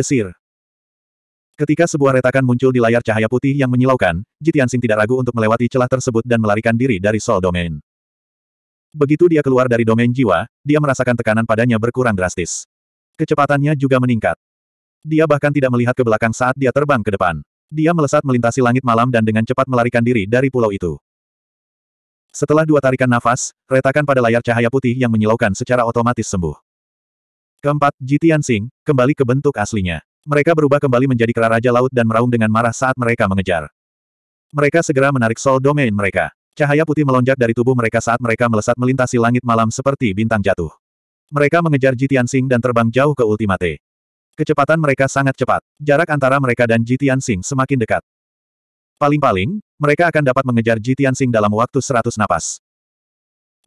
Desir. Ketika sebuah retakan muncul di layar cahaya putih yang menyilaukan, Jitiansing tidak ragu untuk melewati celah tersebut dan melarikan diri dari Soul Domain. Begitu dia keluar dari domain jiwa, dia merasakan tekanan padanya berkurang drastis. Kecepatannya juga meningkat. Dia bahkan tidak melihat ke belakang saat dia terbang ke depan. Dia melesat melintasi langit malam dan dengan cepat melarikan diri dari pulau itu. Setelah dua tarikan nafas, retakan pada layar cahaya putih yang menyilaukan secara otomatis sembuh. Keempat, Jitian Sing, kembali ke bentuk aslinya. Mereka berubah kembali menjadi kera Raja Laut dan meraung dengan marah saat mereka mengejar. Mereka segera menarik Soul Domain mereka. Cahaya putih melonjak dari tubuh mereka saat mereka melesat melintasi langit malam seperti bintang jatuh. Mereka mengejar Jitian Sing dan terbang jauh ke Ultimate. Kecepatan mereka sangat cepat. Jarak antara mereka dan Jitian Sing semakin dekat. Paling-paling, mereka akan dapat mengejar Jitian Sing dalam waktu 100 napas.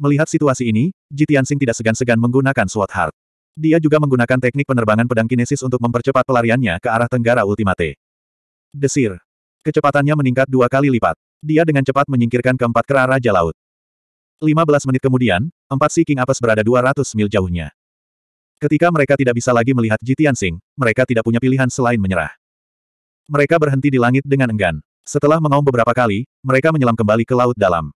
Melihat situasi ini, Jitian Sing tidak segan-segan menggunakan Sword Heart. Dia juga menggunakan teknik penerbangan pedang kinesis untuk mempercepat pelariannya ke arah Tenggara Ultimate. Desir. Kecepatannya meningkat dua kali lipat. Dia dengan cepat menyingkirkan keempat kera Raja Laut. 15 menit kemudian, empat si King Apes berada 200 mil jauhnya. Ketika mereka tidak bisa lagi melihat Jitian Sing, mereka tidak punya pilihan selain menyerah. Mereka berhenti di langit dengan enggan. Setelah mengaum beberapa kali, mereka menyelam kembali ke laut dalam.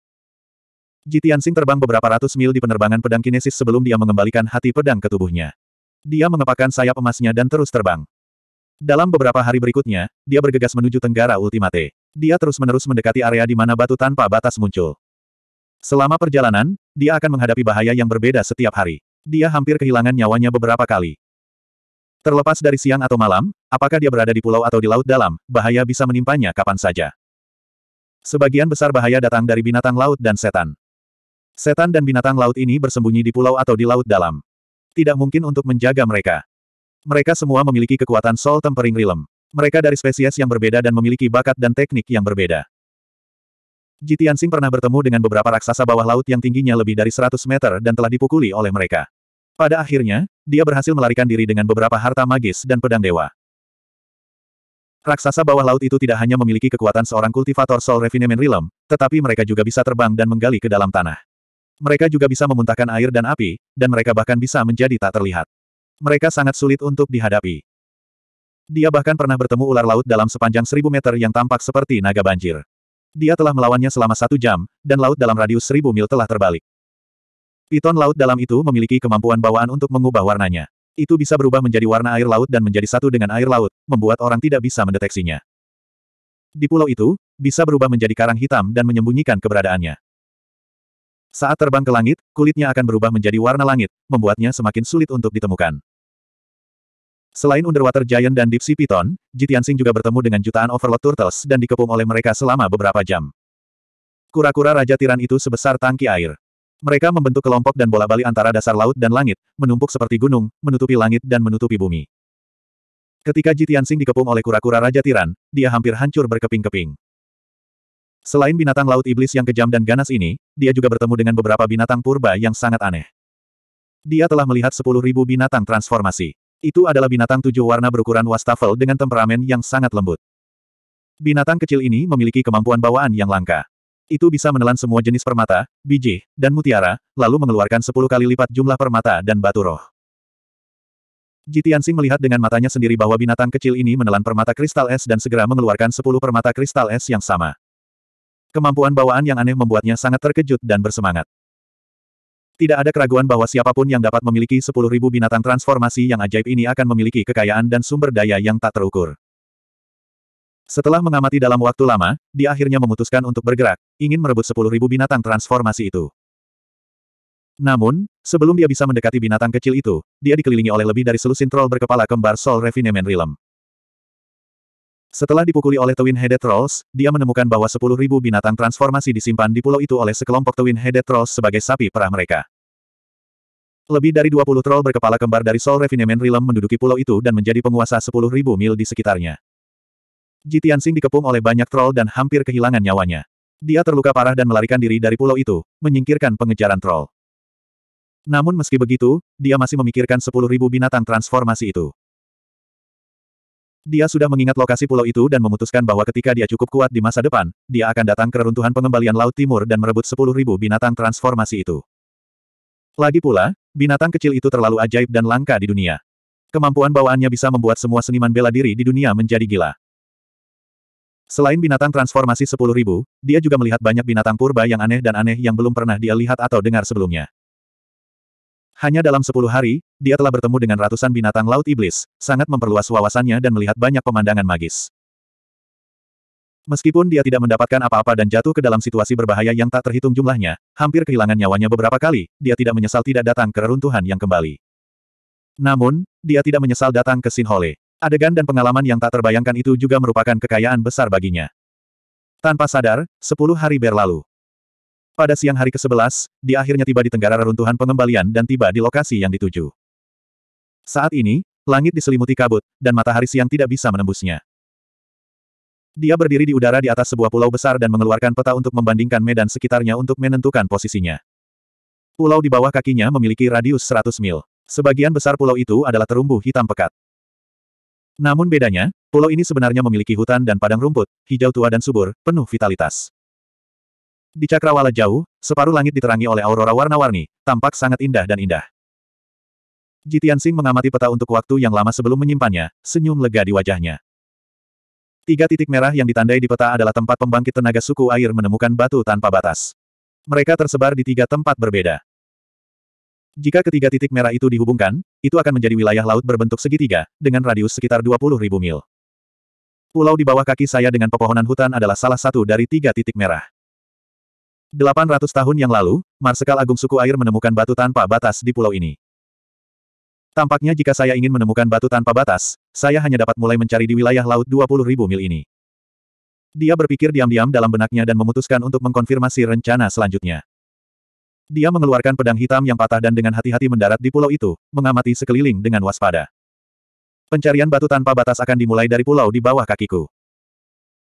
Jitian sing terbang beberapa ratus mil di penerbangan pedang kinesis sebelum dia mengembalikan hati pedang ke tubuhnya. Dia mengepakkan sayap emasnya dan terus terbang. Dalam beberapa hari berikutnya, dia bergegas menuju Tenggara Ultimate. Dia terus-menerus mendekati area di mana batu tanpa batas muncul. Selama perjalanan, dia akan menghadapi bahaya yang berbeda setiap hari. Dia hampir kehilangan nyawanya beberapa kali. Terlepas dari siang atau malam, apakah dia berada di pulau atau di laut dalam, bahaya bisa menimpanya kapan saja. Sebagian besar bahaya datang dari binatang laut dan setan. Setan dan binatang laut ini bersembunyi di pulau atau di laut dalam. Tidak mungkin untuk menjaga mereka. Mereka semua memiliki kekuatan soul Tempering Realm. Mereka dari spesies yang berbeda dan memiliki bakat dan teknik yang berbeda. Jitiansing pernah bertemu dengan beberapa raksasa bawah laut yang tingginya lebih dari 100 meter dan telah dipukuli oleh mereka. Pada akhirnya, dia berhasil melarikan diri dengan beberapa harta magis dan pedang dewa. Raksasa bawah laut itu tidak hanya memiliki kekuatan seorang kultivator soul Refinement Realm, tetapi mereka juga bisa terbang dan menggali ke dalam tanah. Mereka juga bisa memuntahkan air dan api, dan mereka bahkan bisa menjadi tak terlihat. Mereka sangat sulit untuk dihadapi. Dia bahkan pernah bertemu ular laut dalam sepanjang seribu meter yang tampak seperti naga banjir. Dia telah melawannya selama satu jam, dan laut dalam radius seribu mil telah terbalik. Piton laut dalam itu memiliki kemampuan bawaan untuk mengubah warnanya. Itu bisa berubah menjadi warna air laut dan menjadi satu dengan air laut, membuat orang tidak bisa mendeteksinya. Di pulau itu, bisa berubah menjadi karang hitam dan menyembunyikan keberadaannya. Saat terbang ke langit, kulitnya akan berubah menjadi warna langit, membuatnya semakin sulit untuk ditemukan. Selain Underwater Giant dan Deep Sea Python, Jitiansing juga bertemu dengan jutaan Overlord Turtles dan dikepung oleh mereka selama beberapa jam. Kura-kura Raja Tiran itu sebesar tangki air. Mereka membentuk kelompok dan bola bali antara dasar laut dan langit, menumpuk seperti gunung, menutupi langit dan menutupi bumi. Ketika Jitiansing dikepung oleh kura-kura Raja Tiran, dia hampir hancur berkeping-keping. Selain binatang laut iblis yang kejam dan ganas ini, dia juga bertemu dengan beberapa binatang purba yang sangat aneh. Dia telah melihat 10.000 binatang transformasi. Itu adalah binatang tujuh warna berukuran wastafel dengan temperamen yang sangat lembut. Binatang kecil ini memiliki kemampuan bawaan yang langka. Itu bisa menelan semua jenis permata, biji, dan mutiara, lalu mengeluarkan 10 kali lipat jumlah permata dan batu roh. Jitiansing melihat dengan matanya sendiri bahwa binatang kecil ini menelan permata kristal es dan segera mengeluarkan 10 permata kristal es yang sama. Kemampuan bawaan yang aneh membuatnya sangat terkejut dan bersemangat. Tidak ada keraguan bahwa siapapun yang dapat memiliki 10.000 binatang transformasi yang ajaib ini akan memiliki kekayaan dan sumber daya yang tak terukur. Setelah mengamati dalam waktu lama, dia akhirnya memutuskan untuk bergerak, ingin merebut 10.000 binatang transformasi itu. Namun, sebelum dia bisa mendekati binatang kecil itu, dia dikelilingi oleh lebih dari selusin troll berkepala kembar Sol Refinement Realm. Setelah dipukuli oleh Twin Headed Trolls, dia menemukan bahwa 10.000 binatang transformasi disimpan di pulau itu oleh sekelompok Twin Headed Trolls sebagai sapi perah mereka. Lebih dari 20 troll berkepala kembar dari Soul Refinement Realm menduduki pulau itu dan menjadi penguasa 10.000 mil di sekitarnya. Jitian Sing dikepung oleh banyak troll dan hampir kehilangan nyawanya. Dia terluka parah dan melarikan diri dari pulau itu, menyingkirkan pengejaran troll. Namun meski begitu, dia masih memikirkan 10.000 binatang transformasi itu. Dia sudah mengingat lokasi pulau itu dan memutuskan bahwa ketika dia cukup kuat di masa depan, dia akan datang ke reruntuhan pengembalian Laut Timur dan merebut 10.000 binatang transformasi itu. Lagi pula, binatang kecil itu terlalu ajaib dan langka di dunia. Kemampuan bawaannya bisa membuat semua seniman bela diri di dunia menjadi gila. Selain binatang transformasi 10.000, dia juga melihat banyak binatang purba yang aneh dan aneh yang belum pernah dia lihat atau dengar sebelumnya. Hanya dalam sepuluh hari, dia telah bertemu dengan ratusan binatang laut iblis, sangat memperluas wawasannya dan melihat banyak pemandangan magis. Meskipun dia tidak mendapatkan apa-apa dan jatuh ke dalam situasi berbahaya yang tak terhitung jumlahnya, hampir kehilangan nyawanya beberapa kali, dia tidak menyesal tidak datang ke reruntuhan yang kembali. Namun, dia tidak menyesal datang ke Sinhole. Adegan dan pengalaman yang tak terbayangkan itu juga merupakan kekayaan besar baginya. Tanpa sadar, sepuluh hari berlalu. Pada siang hari ke-11, dia akhirnya tiba di tenggara reruntuhan pengembalian dan tiba di lokasi yang dituju. Saat ini, langit diselimuti kabut, dan matahari siang tidak bisa menembusnya. Dia berdiri di udara di atas sebuah pulau besar dan mengeluarkan peta untuk membandingkan medan sekitarnya untuk menentukan posisinya. Pulau di bawah kakinya memiliki radius 100 mil. Sebagian besar pulau itu adalah terumbu hitam pekat. Namun bedanya, pulau ini sebenarnya memiliki hutan dan padang rumput, hijau tua dan subur, penuh vitalitas. Di cakrawala jauh, separuh langit diterangi oleh aurora warna-warni, tampak sangat indah dan indah. Jitian Sing mengamati peta untuk waktu yang lama sebelum menyimpannya, senyum lega di wajahnya. Tiga titik merah yang ditandai di peta adalah tempat pembangkit tenaga suku air menemukan batu tanpa batas. Mereka tersebar di tiga tempat berbeda. Jika ketiga titik merah itu dihubungkan, itu akan menjadi wilayah laut berbentuk segitiga, dengan radius sekitar 20.000 mil. Pulau di bawah kaki saya dengan pepohonan hutan adalah salah satu dari tiga titik merah. 800 tahun yang lalu, Marsekal Agung Suku Air menemukan batu tanpa batas di pulau ini. Tampaknya jika saya ingin menemukan batu tanpa batas, saya hanya dapat mulai mencari di wilayah laut ribu mil ini. Dia berpikir diam-diam dalam benaknya dan memutuskan untuk mengkonfirmasi rencana selanjutnya. Dia mengeluarkan pedang hitam yang patah dan dengan hati-hati mendarat di pulau itu, mengamati sekeliling dengan waspada. Pencarian batu tanpa batas akan dimulai dari pulau di bawah kakiku.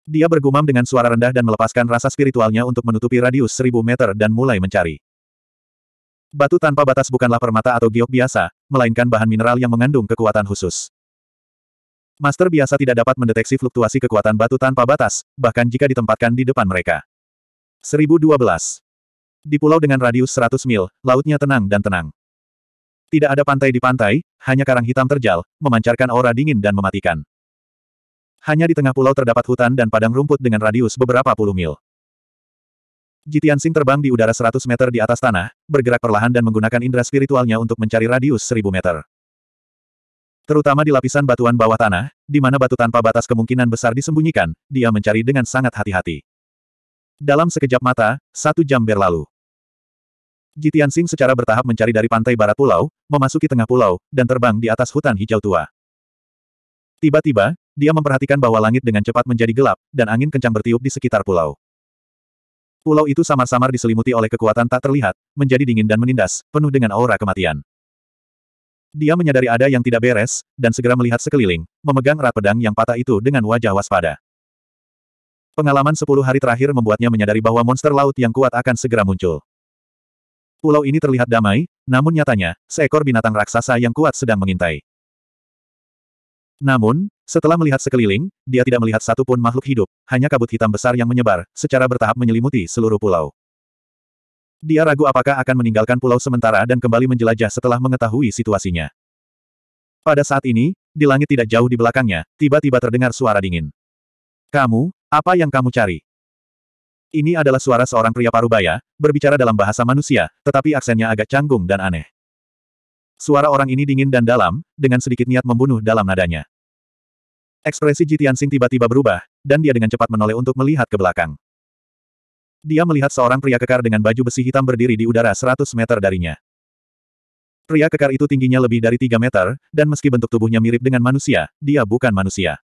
Dia bergumam dengan suara rendah dan melepaskan rasa spiritualnya untuk menutupi radius seribu meter dan mulai mencari. Batu tanpa batas bukanlah permata atau giok biasa, melainkan bahan mineral yang mengandung kekuatan khusus. Master biasa tidak dapat mendeteksi fluktuasi kekuatan batu tanpa batas, bahkan jika ditempatkan di depan mereka. 1012. Di pulau dengan radius 100 mil, lautnya tenang dan tenang. Tidak ada pantai di pantai, hanya karang hitam terjal, memancarkan aura dingin dan mematikan. Hanya di tengah pulau terdapat hutan dan padang rumput dengan radius beberapa puluh mil. Jitian Sing terbang di udara 100 meter di atas tanah, bergerak perlahan dan menggunakan indera spiritualnya untuk mencari radius 1000 meter. Terutama di lapisan batuan bawah tanah, di mana batu tanpa batas kemungkinan besar disembunyikan, dia mencari dengan sangat hati-hati. Dalam sekejap mata, satu jam berlalu. Jitian Sing secara bertahap mencari dari pantai barat pulau, memasuki tengah pulau, dan terbang di atas hutan hijau tua. Tiba-tiba, dia memperhatikan bahwa langit dengan cepat menjadi gelap, dan angin kencang bertiup di sekitar pulau. Pulau itu samar-samar diselimuti oleh kekuatan tak terlihat, menjadi dingin dan menindas, penuh dengan aura kematian. Dia menyadari ada yang tidak beres, dan segera melihat sekeliling, memegang erat pedang yang patah itu dengan wajah waspada. Pengalaman sepuluh hari terakhir membuatnya menyadari bahwa monster laut yang kuat akan segera muncul. Pulau ini terlihat damai, namun nyatanya, seekor binatang raksasa yang kuat sedang mengintai. Namun, setelah melihat sekeliling, dia tidak melihat satupun makhluk hidup, hanya kabut hitam besar yang menyebar, secara bertahap menyelimuti seluruh pulau. Dia ragu apakah akan meninggalkan pulau sementara dan kembali menjelajah setelah mengetahui situasinya. Pada saat ini, di langit tidak jauh di belakangnya, tiba-tiba terdengar suara dingin. Kamu, apa yang kamu cari? Ini adalah suara seorang pria parubaya, berbicara dalam bahasa manusia, tetapi aksennya agak canggung dan aneh. Suara orang ini dingin dan dalam, dengan sedikit niat membunuh dalam nadanya. Ekspresi Jitian sing tiba-tiba berubah, dan dia dengan cepat menoleh untuk melihat ke belakang. Dia melihat seorang pria kekar dengan baju besi hitam berdiri di udara 100 meter darinya. Pria kekar itu tingginya lebih dari 3 meter, dan meski bentuk tubuhnya mirip dengan manusia, dia bukan manusia.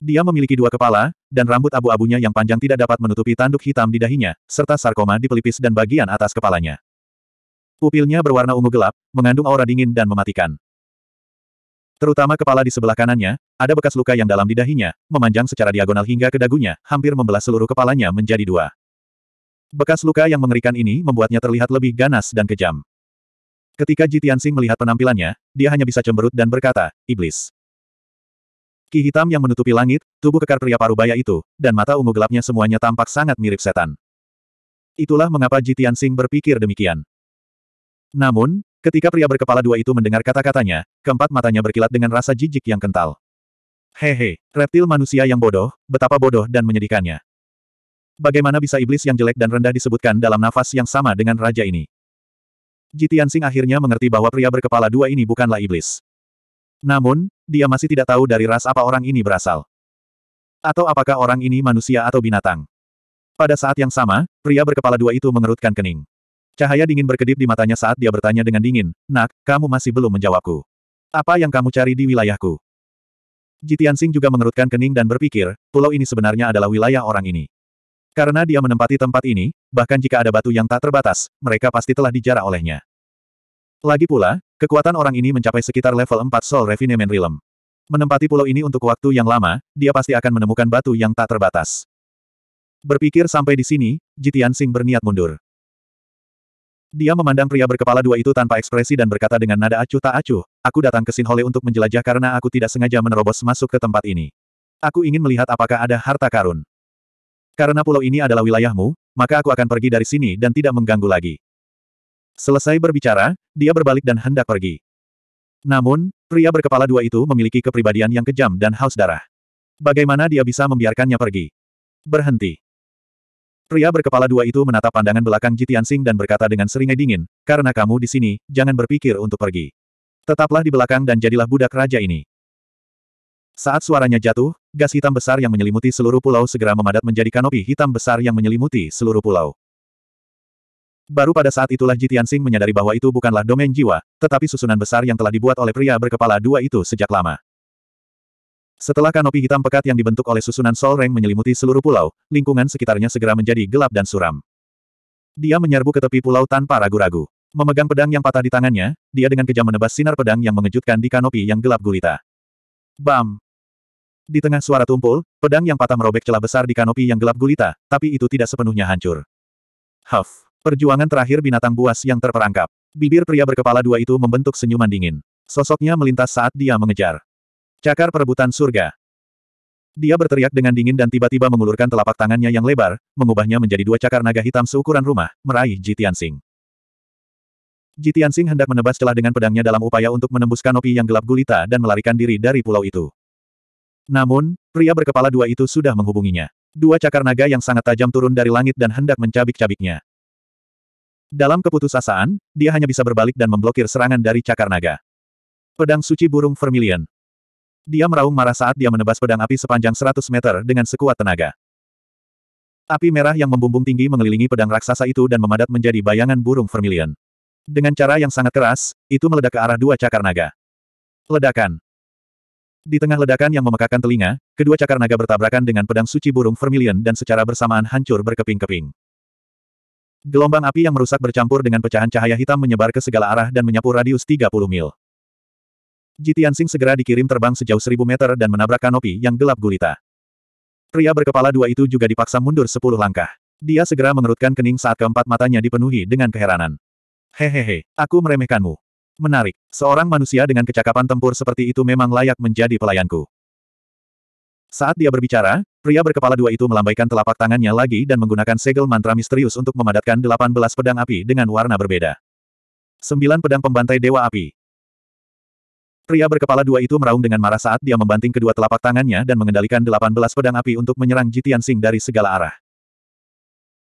Dia memiliki dua kepala, dan rambut abu-abunya yang panjang tidak dapat menutupi tanduk hitam di dahinya, serta sarkoma di pelipis dan bagian atas kepalanya. Pupilnya berwarna ungu gelap, mengandung aura dingin dan mematikan. Terutama kepala di sebelah kanannya, ada bekas luka yang dalam di dahinya, memanjang secara diagonal hingga ke dagunya, hampir membelah seluruh kepalanya menjadi dua. Bekas luka yang mengerikan ini membuatnya terlihat lebih ganas dan kejam. Ketika Ji Tianxing melihat penampilannya, dia hanya bisa cemberut dan berkata, Iblis. Ki hitam yang menutupi langit, tubuh kekar pria parubaya itu, dan mata ungu gelapnya semuanya tampak sangat mirip setan. Itulah mengapa Ji Tianxing berpikir demikian. Namun, Ketika pria berkepala dua itu mendengar kata-katanya, keempat matanya berkilat dengan rasa jijik yang kental. Hehe, reptil manusia yang bodoh, betapa bodoh dan menyedihkannya. Bagaimana bisa iblis yang jelek dan rendah disebutkan dalam nafas yang sama dengan raja ini? Jitian Sing akhirnya mengerti bahwa pria berkepala dua ini bukanlah iblis. Namun, dia masih tidak tahu dari ras apa orang ini berasal. Atau apakah orang ini manusia atau binatang. Pada saat yang sama, pria berkepala dua itu mengerutkan kening. Cahaya dingin berkedip di matanya saat dia bertanya dengan dingin, Nak, kamu masih belum menjawabku. Apa yang kamu cari di wilayahku? Jitian Sing juga mengerutkan kening dan berpikir, pulau ini sebenarnya adalah wilayah orang ini. Karena dia menempati tempat ini, bahkan jika ada batu yang tak terbatas, mereka pasti telah dijarah olehnya. Lagi pula, kekuatan orang ini mencapai sekitar level 4 Soul Refinement Realm. Menempati pulau ini untuk waktu yang lama, dia pasti akan menemukan batu yang tak terbatas. Berpikir sampai di sini, Jitian Sing berniat mundur. Dia memandang pria berkepala dua itu tanpa ekspresi dan berkata dengan nada acuh tak acuh, aku datang ke Sinhole untuk menjelajah karena aku tidak sengaja menerobos masuk ke tempat ini. Aku ingin melihat apakah ada harta karun. Karena pulau ini adalah wilayahmu, maka aku akan pergi dari sini dan tidak mengganggu lagi. Selesai berbicara, dia berbalik dan hendak pergi. Namun, pria berkepala dua itu memiliki kepribadian yang kejam dan haus darah. Bagaimana dia bisa membiarkannya pergi? Berhenti. Pria berkepala dua itu menatap pandangan belakang Jitian Sing dan berkata dengan seringai dingin, karena kamu di sini, jangan berpikir untuk pergi. Tetaplah di belakang dan jadilah budak raja ini. Saat suaranya jatuh, gas hitam besar yang menyelimuti seluruh pulau segera memadat menjadi kanopi hitam besar yang menyelimuti seluruh pulau. Baru pada saat itulah Jitian Sing menyadari bahwa itu bukanlah domain jiwa, tetapi susunan besar yang telah dibuat oleh pria berkepala dua itu sejak lama. Setelah kanopi hitam pekat yang dibentuk oleh susunan Sol Reng menyelimuti seluruh pulau, lingkungan sekitarnya segera menjadi gelap dan suram. Dia menyerbu ke tepi pulau tanpa ragu-ragu. Memegang pedang yang patah di tangannya, dia dengan kejam menebas sinar pedang yang mengejutkan di kanopi yang gelap gulita. Bam! Di tengah suara tumpul, pedang yang patah merobek celah besar di kanopi yang gelap gulita, tapi itu tidak sepenuhnya hancur. Huff! Perjuangan terakhir binatang buas yang terperangkap. Bibir pria berkepala dua itu membentuk senyuman dingin. Sosoknya melintas saat dia mengejar. Cakar perebutan surga. Dia berteriak dengan dingin dan tiba-tiba mengulurkan telapak tangannya yang lebar, mengubahnya menjadi dua cakar naga hitam seukuran rumah, meraih Jitiansing. Jitiansing hendak menebas celah dengan pedangnya dalam upaya untuk menembus kanopi yang gelap gulita dan melarikan diri dari pulau itu. Namun, pria berkepala dua itu sudah menghubunginya. Dua cakar naga yang sangat tajam turun dari langit dan hendak mencabik-cabiknya. Dalam keputusasaan, dia hanya bisa berbalik dan memblokir serangan dari cakar naga. Pedang suci burung vermilion. Dia meraung marah saat dia menebas pedang api sepanjang 100 meter dengan sekuat tenaga. Api merah yang membumbung tinggi mengelilingi pedang raksasa itu dan memadat menjadi bayangan burung vermilion. Dengan cara yang sangat keras, itu meledak ke arah dua cakar naga. Ledakan. Di tengah ledakan yang memekakan telinga, kedua cakar naga bertabrakan dengan pedang suci burung vermilion dan secara bersamaan hancur berkeping-keping. Gelombang api yang merusak bercampur dengan pecahan cahaya hitam menyebar ke segala arah dan menyapu radius 30 mil. Jitian Sing segera dikirim terbang sejauh seribu meter dan menabrak kanopi yang gelap gulita. Pria berkepala dua itu juga dipaksa mundur sepuluh langkah. Dia segera mengerutkan kening saat keempat matanya dipenuhi dengan keheranan. Hehehe, aku meremehkanmu. Menarik, seorang manusia dengan kecakapan tempur seperti itu memang layak menjadi pelayanku. Saat dia berbicara, pria berkepala dua itu melambaikan telapak tangannya lagi dan menggunakan segel mantra misterius untuk memadatkan delapan belas pedang api dengan warna berbeda. Sembilan pedang pembantai Dewa Api. Pria berkepala dua itu meraung dengan marah saat dia membanting kedua telapak tangannya dan mengendalikan delapan belas pedang api untuk menyerang Jitian Sing dari segala arah.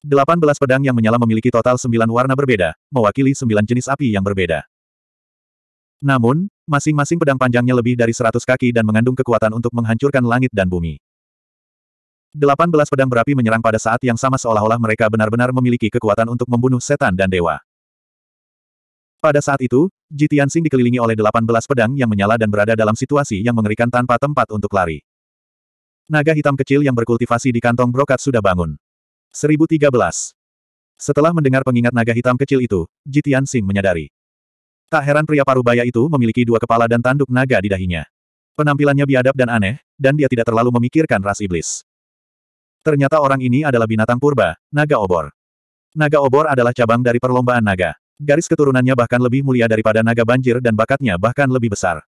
Delapan belas pedang yang menyala memiliki total sembilan warna berbeda, mewakili sembilan jenis api yang berbeda. Namun, masing-masing pedang panjangnya lebih dari seratus kaki dan mengandung kekuatan untuk menghancurkan langit dan bumi. Delapan belas pedang berapi menyerang pada saat yang sama seolah-olah mereka benar-benar memiliki kekuatan untuk membunuh setan dan dewa. Pada saat itu, Ji Tianxing dikelilingi oleh 18 pedang yang menyala dan berada dalam situasi yang mengerikan tanpa tempat untuk lari. Naga hitam kecil yang berkultivasi di kantong brokat sudah bangun. 1013. Setelah mendengar pengingat naga hitam kecil itu, Ji Tianxing menyadari. Tak heran pria parubaya itu memiliki dua kepala dan tanduk naga di dahinya. Penampilannya biadab dan aneh, dan dia tidak terlalu memikirkan ras iblis. Ternyata orang ini adalah binatang purba, naga obor. Naga obor adalah cabang dari perlombaan naga. Garis keturunannya bahkan lebih mulia daripada naga banjir dan bakatnya bahkan lebih besar.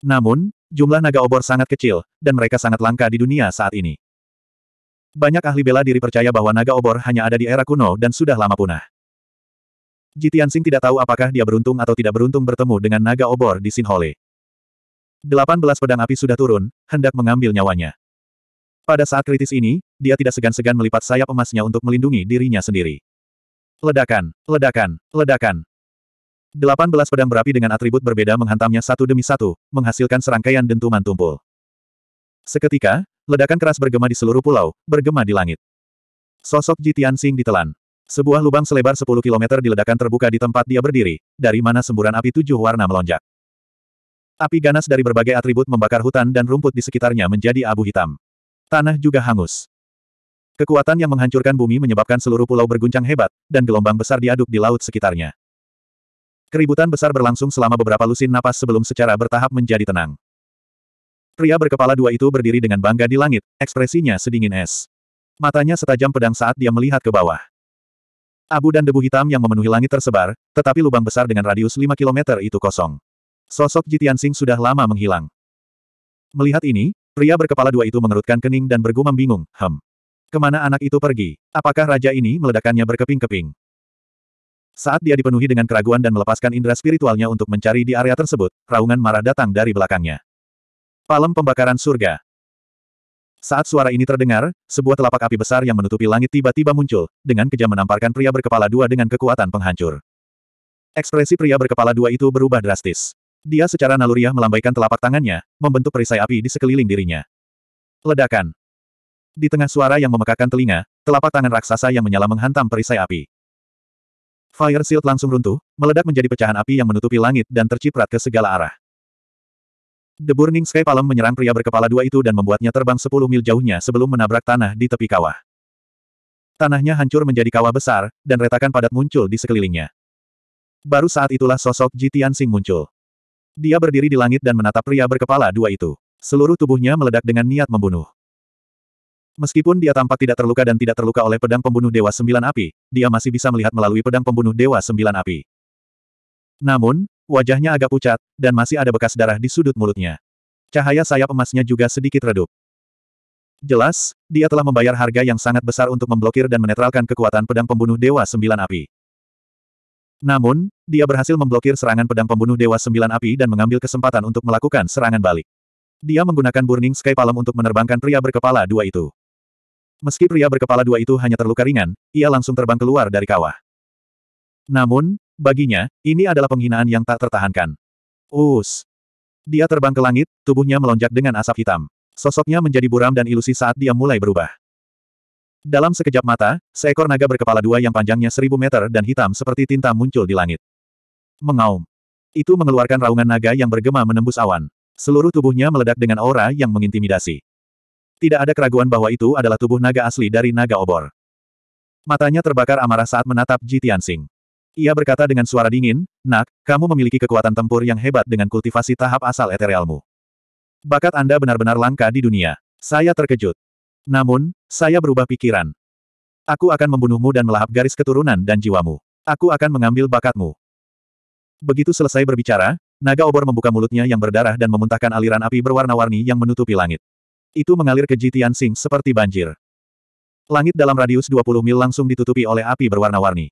Namun, jumlah naga obor sangat kecil, dan mereka sangat langka di dunia saat ini. Banyak ahli bela diri percaya bahwa naga obor hanya ada di era kuno dan sudah lama punah. Jitiansing tidak tahu apakah dia beruntung atau tidak beruntung bertemu dengan naga obor di Sinhole. Delapan belas pedang api sudah turun, hendak mengambil nyawanya. Pada saat kritis ini, dia tidak segan-segan melipat sayap emasnya untuk melindungi dirinya sendiri. Ledakan, ledakan, ledakan. 18 pedang berapi dengan atribut berbeda menghantamnya satu demi satu, menghasilkan serangkaian dentuman tumpul. Seketika, ledakan keras bergema di seluruh pulau, bergema di langit. Sosok Jitian Sing ditelan. Sebuah lubang selebar 10 km ledakan terbuka di tempat dia berdiri, dari mana semburan api tujuh warna melonjak. Api ganas dari berbagai atribut membakar hutan dan rumput di sekitarnya menjadi abu hitam. Tanah juga hangus. Kekuatan yang menghancurkan bumi menyebabkan seluruh pulau berguncang hebat, dan gelombang besar diaduk di laut sekitarnya. Keributan besar berlangsung selama beberapa lusin napas sebelum secara bertahap menjadi tenang. Pria berkepala dua itu berdiri dengan bangga di langit, ekspresinya sedingin es. Matanya setajam pedang saat dia melihat ke bawah. Abu dan debu hitam yang memenuhi langit tersebar, tetapi lubang besar dengan radius 5 km itu kosong. Sosok Jitian Sing sudah lama menghilang. Melihat ini, pria berkepala dua itu mengerutkan kening dan bergumam bingung, hem. Kemana anak itu pergi? Apakah raja ini meledakannya berkeping-keping? Saat dia dipenuhi dengan keraguan dan melepaskan indera spiritualnya untuk mencari di area tersebut, raungan marah datang dari belakangnya. Palem pembakaran surga. Saat suara ini terdengar, sebuah telapak api besar yang menutupi langit tiba-tiba muncul, dengan kejam menamparkan pria berkepala dua dengan kekuatan penghancur. Ekspresi pria berkepala dua itu berubah drastis. Dia secara naluriah melambaikan telapak tangannya, membentuk perisai api di sekeliling dirinya. Ledakan. Di tengah suara yang memekakan telinga, telapak tangan raksasa yang menyala menghantam perisai api. Fire Shield langsung runtuh, meledak menjadi pecahan api yang menutupi langit dan terciprat ke segala arah. The Burning Sky Palem menyerang pria berkepala dua itu dan membuatnya terbang 10 mil jauhnya sebelum menabrak tanah di tepi kawah. Tanahnya hancur menjadi kawah besar, dan retakan padat muncul di sekelilingnya. Baru saat itulah sosok Jitian Sing muncul. Dia berdiri di langit dan menatap pria berkepala dua itu. Seluruh tubuhnya meledak dengan niat membunuh. Meskipun dia tampak tidak terluka dan tidak terluka oleh pedang pembunuh Dewa Sembilan Api, dia masih bisa melihat melalui pedang pembunuh Dewa Sembilan Api. Namun, wajahnya agak pucat, dan masih ada bekas darah di sudut mulutnya. Cahaya sayap emasnya juga sedikit redup. Jelas, dia telah membayar harga yang sangat besar untuk memblokir dan menetralkan kekuatan pedang pembunuh Dewa Sembilan Api. Namun, dia berhasil memblokir serangan pedang pembunuh Dewa Sembilan Api dan mengambil kesempatan untuk melakukan serangan balik. Dia menggunakan Burning Sky Palm untuk menerbangkan pria berkepala dua itu. Meski pria berkepala dua itu hanya terluka ringan, ia langsung terbang keluar dari kawah. Namun, baginya, ini adalah penghinaan yang tak tertahankan. Us. Dia terbang ke langit, tubuhnya melonjak dengan asap hitam. Sosoknya menjadi buram dan ilusi saat dia mulai berubah. Dalam sekejap mata, seekor naga berkepala dua yang panjangnya seribu meter dan hitam seperti tinta muncul di langit. Mengaum. Itu mengeluarkan raungan naga yang bergema menembus awan. Seluruh tubuhnya meledak dengan aura yang mengintimidasi. Tidak ada keraguan bahwa itu adalah tubuh naga asli dari naga obor. Matanya terbakar amarah saat menatap Ji Tianxing. Ia berkata dengan suara dingin, Nak, kamu memiliki kekuatan tempur yang hebat dengan kultivasi tahap asal eterealmu. Bakat Anda benar-benar langka di dunia. Saya terkejut. Namun, saya berubah pikiran. Aku akan membunuhmu dan melahap garis keturunan dan jiwamu. Aku akan mengambil bakatmu. Begitu selesai berbicara, naga obor membuka mulutnya yang berdarah dan memuntahkan aliran api berwarna-warni yang menutupi langit. Itu mengalir ke Jitian Sing seperti banjir. Langit dalam radius 20 mil langsung ditutupi oleh api berwarna-warni.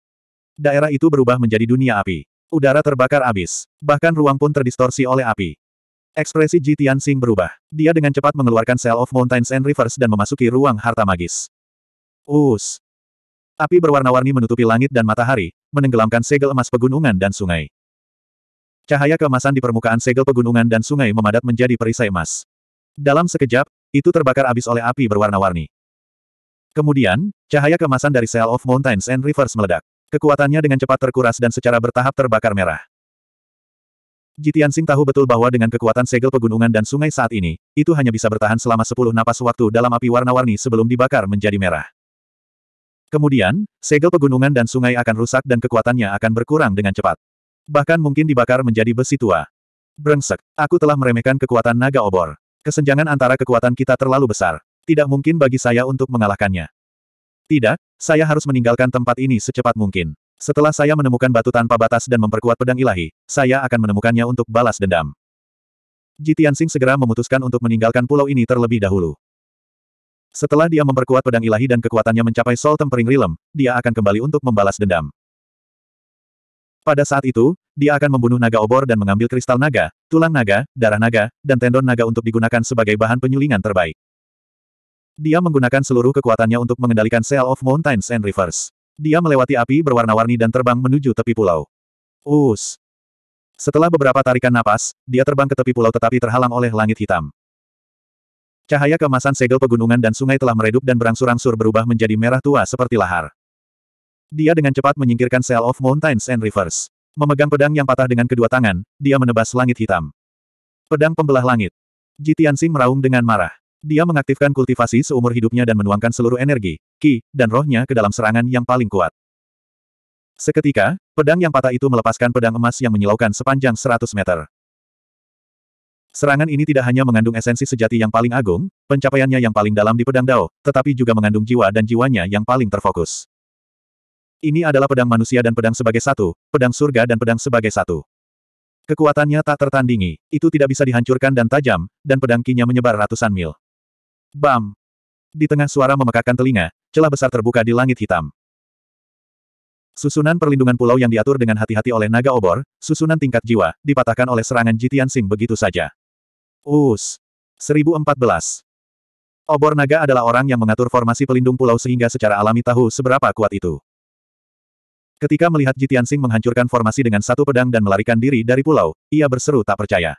Daerah itu berubah menjadi dunia api. Udara terbakar abis. Bahkan ruang pun terdistorsi oleh api. Ekspresi Ji Tianxing berubah. Dia dengan cepat mengeluarkan Cell of Mountains and Rivers dan memasuki ruang harta magis. Us. Api berwarna-warni menutupi langit dan matahari, menenggelamkan segel emas pegunungan dan sungai. Cahaya keemasan di permukaan segel pegunungan dan sungai memadat menjadi perisai emas. Dalam sekejap, itu terbakar abis oleh api berwarna-warni. Kemudian, cahaya kemasan dari Cell of Mountains and Rivers meledak. Kekuatannya dengan cepat terkuras dan secara bertahap terbakar merah. Jitian Sing tahu betul bahwa dengan kekuatan segel pegunungan dan sungai saat ini, itu hanya bisa bertahan selama 10 napas waktu dalam api warna-warni sebelum dibakar menjadi merah. Kemudian, segel pegunungan dan sungai akan rusak dan kekuatannya akan berkurang dengan cepat. Bahkan mungkin dibakar menjadi besi tua. Brengsek, aku telah meremehkan kekuatan naga obor. Kesenjangan antara kekuatan kita terlalu besar. Tidak mungkin bagi saya untuk mengalahkannya. Tidak, saya harus meninggalkan tempat ini secepat mungkin. Setelah saya menemukan batu tanpa batas dan memperkuat pedang ilahi, saya akan menemukannya untuk balas dendam. Jitiansing segera memutuskan untuk meninggalkan pulau ini terlebih dahulu. Setelah dia memperkuat pedang ilahi dan kekuatannya mencapai Sol Tempering Rilem, dia akan kembali untuk membalas dendam. Pada saat itu, dia akan membunuh naga obor dan mengambil kristal naga, tulang naga, darah naga, dan tendon naga untuk digunakan sebagai bahan penyulingan terbaik. Dia menggunakan seluruh kekuatannya untuk mengendalikan Sail of Mountains and Rivers. Dia melewati api berwarna-warni dan terbang menuju tepi pulau. Us. Setelah beberapa tarikan napas, dia terbang ke tepi pulau tetapi terhalang oleh langit hitam. Cahaya kemasan segel pegunungan dan sungai telah meredup dan berangsur-angsur berubah menjadi merah tua seperti lahar. Dia dengan cepat menyingkirkan Cell of Mountains and Rivers. Memegang pedang yang patah dengan kedua tangan, dia menebas langit hitam. Pedang pembelah langit. Jitiansing meraung dengan marah. Dia mengaktifkan kultivasi seumur hidupnya dan menuangkan seluruh energi, ki, dan rohnya ke dalam serangan yang paling kuat. Seketika, pedang yang patah itu melepaskan pedang emas yang menyilaukan sepanjang 100 meter. Serangan ini tidak hanya mengandung esensi sejati yang paling agung, pencapaiannya yang paling dalam di pedang Dao, tetapi juga mengandung jiwa dan jiwanya yang paling terfokus. Ini adalah pedang manusia dan pedang sebagai satu, pedang surga dan pedang sebagai satu. Kekuatannya tak tertandingi, itu tidak bisa dihancurkan dan tajam, dan pedang kinya menyebar ratusan mil. Bam! Di tengah suara memekakkan telinga, celah besar terbuka di langit hitam. Susunan perlindungan pulau yang diatur dengan hati-hati oleh naga obor, susunan tingkat jiwa, dipatahkan oleh serangan Jitian Sing begitu saja. Us. 1014. Obor naga adalah orang yang mengatur formasi pelindung pulau sehingga secara alami tahu seberapa kuat itu. Ketika melihat Jitian Sing menghancurkan formasi dengan satu pedang dan melarikan diri dari pulau, ia berseru tak percaya.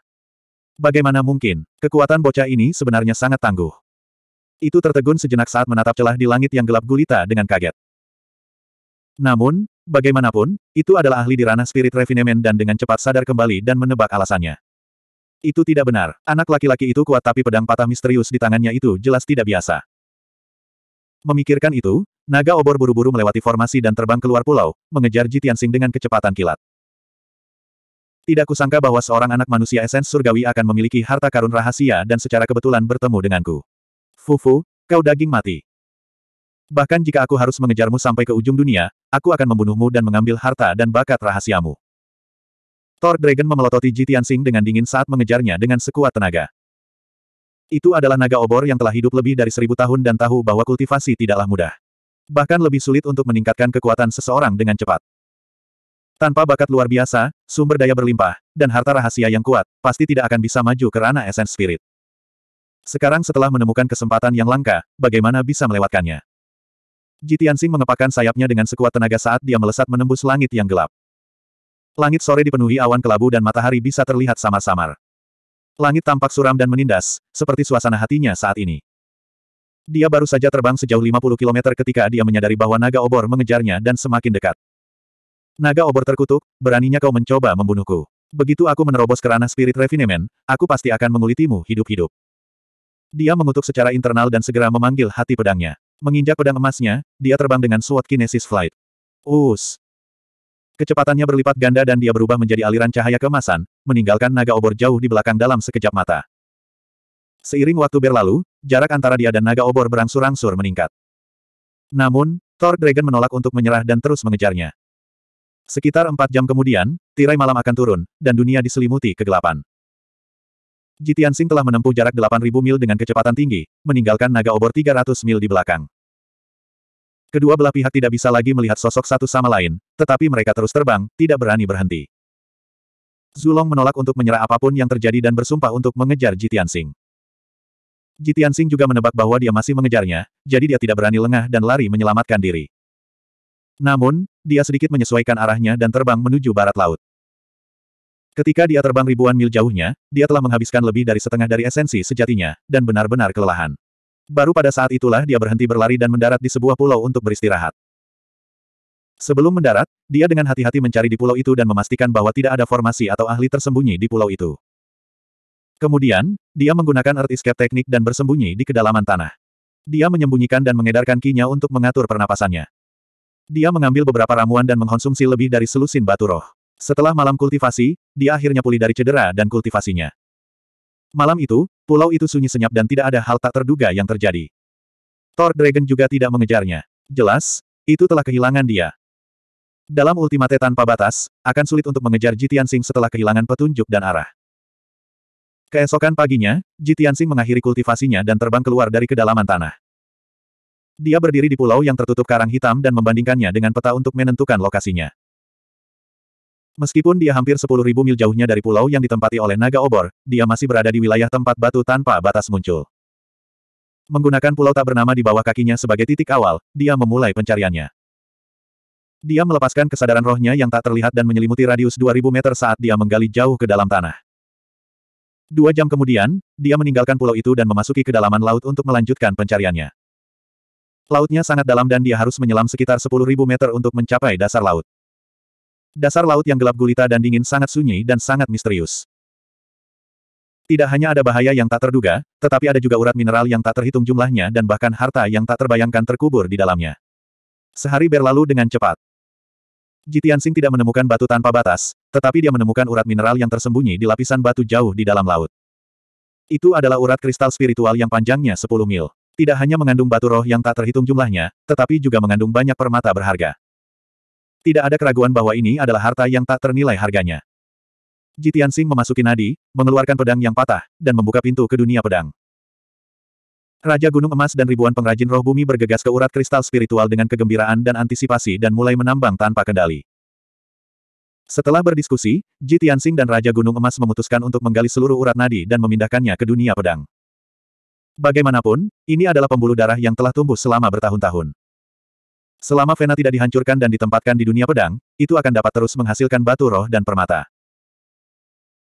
Bagaimana mungkin, kekuatan bocah ini sebenarnya sangat tangguh. Itu tertegun sejenak saat menatap celah di langit yang gelap gulita dengan kaget. Namun, bagaimanapun, itu adalah ahli di ranah spirit refinement dan dengan cepat sadar kembali dan menebak alasannya. Itu tidak benar, anak laki-laki itu kuat tapi pedang patah misterius di tangannya itu jelas tidak biasa. Memikirkan itu, naga obor buru-buru melewati formasi dan terbang keluar pulau, mengejar Ji Tianxing dengan kecepatan kilat. Tidak kusangka bahwa seorang anak manusia esens surgawi akan memiliki harta karun rahasia dan secara kebetulan bertemu denganku. Fufu, kau daging mati. Bahkan jika aku harus mengejarmu sampai ke ujung dunia, aku akan membunuhmu dan mengambil harta dan bakat rahasiamu. Thor Dragon memelototi Jitian Sing dengan dingin saat mengejarnya dengan sekuat tenaga. Itu adalah naga obor yang telah hidup lebih dari seribu tahun dan tahu bahwa kultivasi tidaklah mudah. Bahkan lebih sulit untuk meningkatkan kekuatan seseorang dengan cepat. Tanpa bakat luar biasa, sumber daya berlimpah, dan harta rahasia yang kuat, pasti tidak akan bisa maju ke ranah esens Spirit. Sekarang setelah menemukan kesempatan yang langka, bagaimana bisa melewatkannya? Jitiansing mengepakkan sayapnya dengan sekuat tenaga saat dia melesat menembus langit yang gelap. Langit sore dipenuhi awan kelabu dan matahari bisa terlihat samar-samar. Langit tampak suram dan menindas, seperti suasana hatinya saat ini. Dia baru saja terbang sejauh 50 km ketika dia menyadari bahwa naga obor mengejarnya dan semakin dekat. Naga obor terkutuk, beraninya kau mencoba membunuhku. Begitu aku menerobos ke ranah spirit refinement, aku pasti akan mengulitimu hidup-hidup. Dia mengutuk secara internal dan segera memanggil hati pedangnya. Menginjak pedang emasnya, dia terbang dengan SWAT Kinesis Flight. Us. Kecepatannya berlipat ganda dan dia berubah menjadi aliran cahaya kemasan, meninggalkan naga obor jauh di belakang dalam sekejap mata. Seiring waktu berlalu, jarak antara dia dan naga obor berangsur-angsur meningkat. Namun, Thor Dragon menolak untuk menyerah dan terus mengejarnya. Sekitar empat jam kemudian, tirai malam akan turun, dan dunia diselimuti kegelapan. Jitian Singh telah menempuh jarak 8.000 mil dengan kecepatan tinggi, meninggalkan naga obor 300 mil di belakang. Kedua belah pihak tidak bisa lagi melihat sosok satu sama lain, tetapi mereka terus terbang, tidak berani berhenti. Zulong menolak untuk menyerah apapun yang terjadi dan bersumpah untuk mengejar Jitian Sing. Jitian Sing juga menebak bahwa dia masih mengejarnya, jadi dia tidak berani lengah dan lari menyelamatkan diri. Namun, dia sedikit menyesuaikan arahnya dan terbang menuju barat laut. Ketika dia terbang ribuan mil jauhnya, dia telah menghabiskan lebih dari setengah dari esensi sejatinya, dan benar-benar kelelahan. Baru pada saat itulah dia berhenti berlari dan mendarat di sebuah pulau untuk beristirahat. Sebelum mendarat, dia dengan hati-hati mencari di pulau itu dan memastikan bahwa tidak ada formasi atau ahli tersembunyi di pulau itu. Kemudian, dia menggunakan Earth Escape Teknik dan bersembunyi di kedalaman tanah. Dia menyembunyikan dan mengedarkan kinya untuk mengatur pernapasannya. Dia mengambil beberapa ramuan dan mengonsumsi lebih dari selusin batu roh. Setelah malam kultivasi, dia akhirnya pulih dari cedera dan kultivasinya. Malam itu, pulau itu sunyi senyap dan tidak ada hal tak terduga yang terjadi. Thor Dragon juga tidak mengejarnya. Jelas, itu telah kehilangan dia. Dalam ultimate tanpa batas, akan sulit untuk mengejar Jitian Sing setelah kehilangan petunjuk dan arah. Keesokan paginya, Jitian Sing mengakhiri kultivasinya dan terbang keluar dari kedalaman tanah. Dia berdiri di pulau yang tertutup karang hitam dan membandingkannya dengan peta untuk menentukan lokasinya. Meskipun dia hampir 10.000 mil jauhnya dari pulau yang ditempati oleh naga obor, dia masih berada di wilayah tempat batu tanpa batas muncul. Menggunakan pulau tak bernama di bawah kakinya sebagai titik awal, dia memulai pencariannya. Dia melepaskan kesadaran rohnya yang tak terlihat dan menyelimuti radius 2.000 meter saat dia menggali jauh ke dalam tanah. Dua jam kemudian, dia meninggalkan pulau itu dan memasuki kedalaman laut untuk melanjutkan pencariannya. Lautnya sangat dalam dan dia harus menyelam sekitar 10.000 meter untuk mencapai dasar laut. Dasar laut yang gelap gulita dan dingin sangat sunyi dan sangat misterius. Tidak hanya ada bahaya yang tak terduga, tetapi ada juga urat mineral yang tak terhitung jumlahnya dan bahkan harta yang tak terbayangkan terkubur di dalamnya. Sehari berlalu dengan cepat. Jitian Sing tidak menemukan batu tanpa batas, tetapi dia menemukan urat mineral yang tersembunyi di lapisan batu jauh di dalam laut. Itu adalah urat kristal spiritual yang panjangnya 10 mil. Tidak hanya mengandung batu roh yang tak terhitung jumlahnya, tetapi juga mengandung banyak permata berharga. Tidak ada keraguan bahwa ini adalah harta yang tak ternilai harganya. Jitian Sing memasuki nadi, mengeluarkan pedang yang patah, dan membuka pintu ke dunia pedang. Raja Gunung Emas dan ribuan pengrajin roh bumi bergegas ke urat kristal spiritual dengan kegembiraan dan antisipasi dan mulai menambang tanpa kendali. Setelah berdiskusi, Ji Tianxing dan Raja Gunung Emas memutuskan untuk menggali seluruh urat nadi dan memindahkannya ke dunia pedang. Bagaimanapun, ini adalah pembuluh darah yang telah tumbuh selama bertahun-tahun. Selama Vena tidak dihancurkan dan ditempatkan di dunia pedang, itu akan dapat terus menghasilkan batu roh dan permata.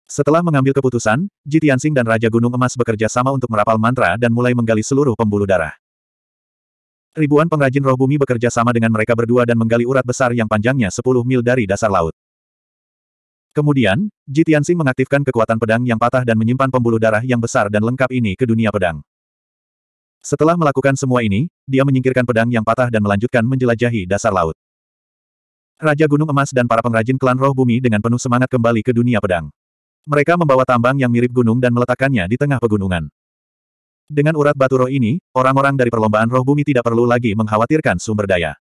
Setelah mengambil keputusan, Jitiansing dan Raja Gunung Emas bekerja sama untuk merapal mantra dan mulai menggali seluruh pembuluh darah. Ribuan pengrajin roh bumi bekerja sama dengan mereka berdua dan menggali urat besar yang panjangnya 10 mil dari dasar laut. Kemudian, Jitiansing mengaktifkan kekuatan pedang yang patah dan menyimpan pembuluh darah yang besar dan lengkap ini ke dunia pedang. Setelah melakukan semua ini, dia menyingkirkan pedang yang patah dan melanjutkan menjelajahi dasar laut. Raja Gunung Emas dan para pengrajin klan roh bumi dengan penuh semangat kembali ke dunia pedang. Mereka membawa tambang yang mirip gunung dan meletakkannya di tengah pegunungan. Dengan urat batu roh ini, orang-orang dari perlombaan roh bumi tidak perlu lagi mengkhawatirkan sumber daya.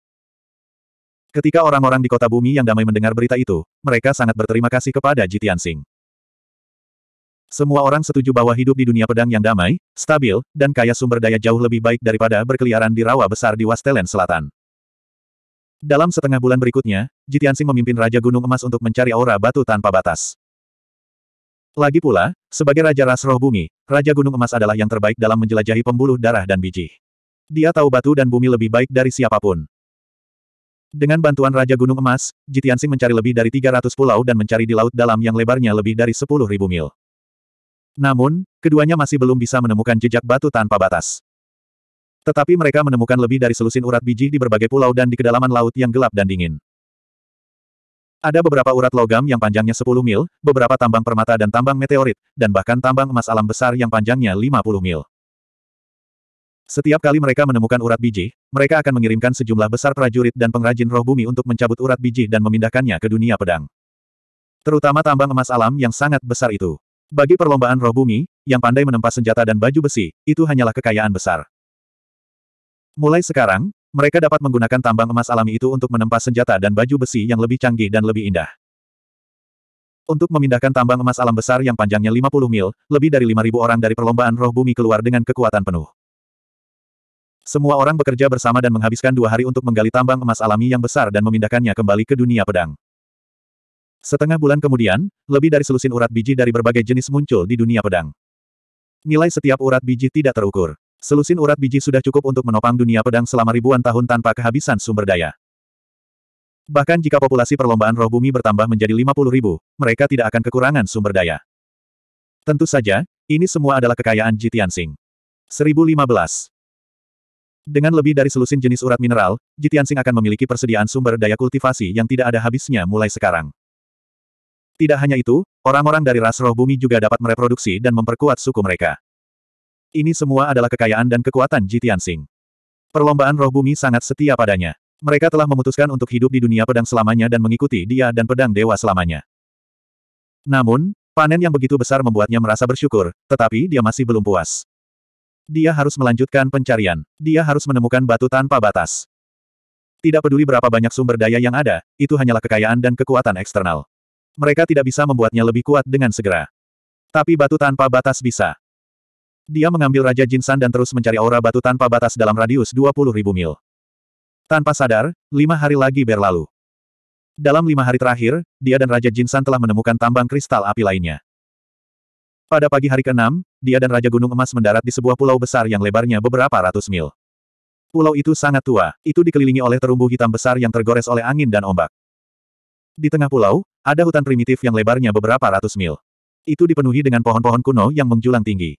Ketika orang-orang di kota bumi yang damai mendengar berita itu, mereka sangat berterima kasih kepada Jitian Singh. Semua orang setuju bahwa hidup di dunia pedang yang damai, stabil, dan kaya sumber daya jauh lebih baik daripada berkeliaran di rawa besar di Wastelen Selatan. Dalam setengah bulan berikutnya, Jitiansing memimpin Raja Gunung Emas untuk mencari aura batu tanpa batas. Lagi pula, sebagai Raja Ras Roh Bumi, Raja Gunung Emas adalah yang terbaik dalam menjelajahi pembuluh darah dan biji. Dia tahu batu dan bumi lebih baik dari siapapun. Dengan bantuan Raja Gunung Emas, Jitiansing mencari lebih dari 300 pulau dan mencari di laut dalam yang lebarnya lebih dari 10.000 mil. Namun, keduanya masih belum bisa menemukan jejak batu tanpa batas. Tetapi mereka menemukan lebih dari selusin urat biji di berbagai pulau dan di kedalaman laut yang gelap dan dingin. Ada beberapa urat logam yang panjangnya 10 mil, beberapa tambang permata dan tambang meteorit, dan bahkan tambang emas alam besar yang panjangnya 50 mil. Setiap kali mereka menemukan urat biji, mereka akan mengirimkan sejumlah besar prajurit dan pengrajin roh bumi untuk mencabut urat biji dan memindahkannya ke dunia pedang. Terutama tambang emas alam yang sangat besar itu. Bagi perlombaan roh bumi, yang pandai menempa senjata dan baju besi, itu hanyalah kekayaan besar. Mulai sekarang, mereka dapat menggunakan tambang emas alami itu untuk menempa senjata dan baju besi yang lebih canggih dan lebih indah. Untuk memindahkan tambang emas alam besar yang panjangnya 50 mil, lebih dari 5.000 orang dari perlombaan roh bumi keluar dengan kekuatan penuh. Semua orang bekerja bersama dan menghabiskan dua hari untuk menggali tambang emas alami yang besar dan memindahkannya kembali ke dunia pedang. Setengah bulan kemudian, lebih dari selusin urat biji dari berbagai jenis muncul di dunia pedang. Nilai setiap urat biji tidak terukur. Selusin urat biji sudah cukup untuk menopang dunia pedang selama ribuan tahun tanpa kehabisan sumber daya. Bahkan jika populasi perlombaan roh bumi bertambah menjadi 50 ribu, mereka tidak akan kekurangan sumber daya. Tentu saja, ini semua adalah kekayaan Jitian Sing. 1015. Dengan lebih dari selusin jenis urat mineral, Jitian Sing akan memiliki persediaan sumber daya kultivasi yang tidak ada habisnya mulai sekarang. Tidak hanya itu, orang-orang dari ras roh bumi juga dapat mereproduksi dan memperkuat suku mereka. Ini semua adalah kekayaan dan kekuatan Jitian Sing. Perlombaan roh bumi sangat setia padanya. Mereka telah memutuskan untuk hidup di dunia pedang selamanya dan mengikuti dia dan pedang dewa selamanya. Namun, panen yang begitu besar membuatnya merasa bersyukur, tetapi dia masih belum puas. Dia harus melanjutkan pencarian. Dia harus menemukan batu tanpa batas. Tidak peduli berapa banyak sumber daya yang ada, itu hanyalah kekayaan dan kekuatan eksternal. Mereka tidak bisa membuatnya lebih kuat dengan segera. Tapi batu tanpa batas bisa. Dia mengambil Raja Jinsan dan terus mencari aura batu tanpa batas dalam radius 20 ribu mil. Tanpa sadar, lima hari lagi berlalu. Dalam lima hari terakhir, dia dan Raja Jinsan telah menemukan tambang kristal api lainnya. Pada pagi hari ke-6, dia dan Raja Gunung Emas mendarat di sebuah pulau besar yang lebarnya beberapa ratus mil. Pulau itu sangat tua, itu dikelilingi oleh terumbu hitam besar yang tergores oleh angin dan ombak. Di tengah pulau, ada hutan primitif yang lebarnya beberapa ratus mil. Itu dipenuhi dengan pohon-pohon kuno yang menjulang tinggi.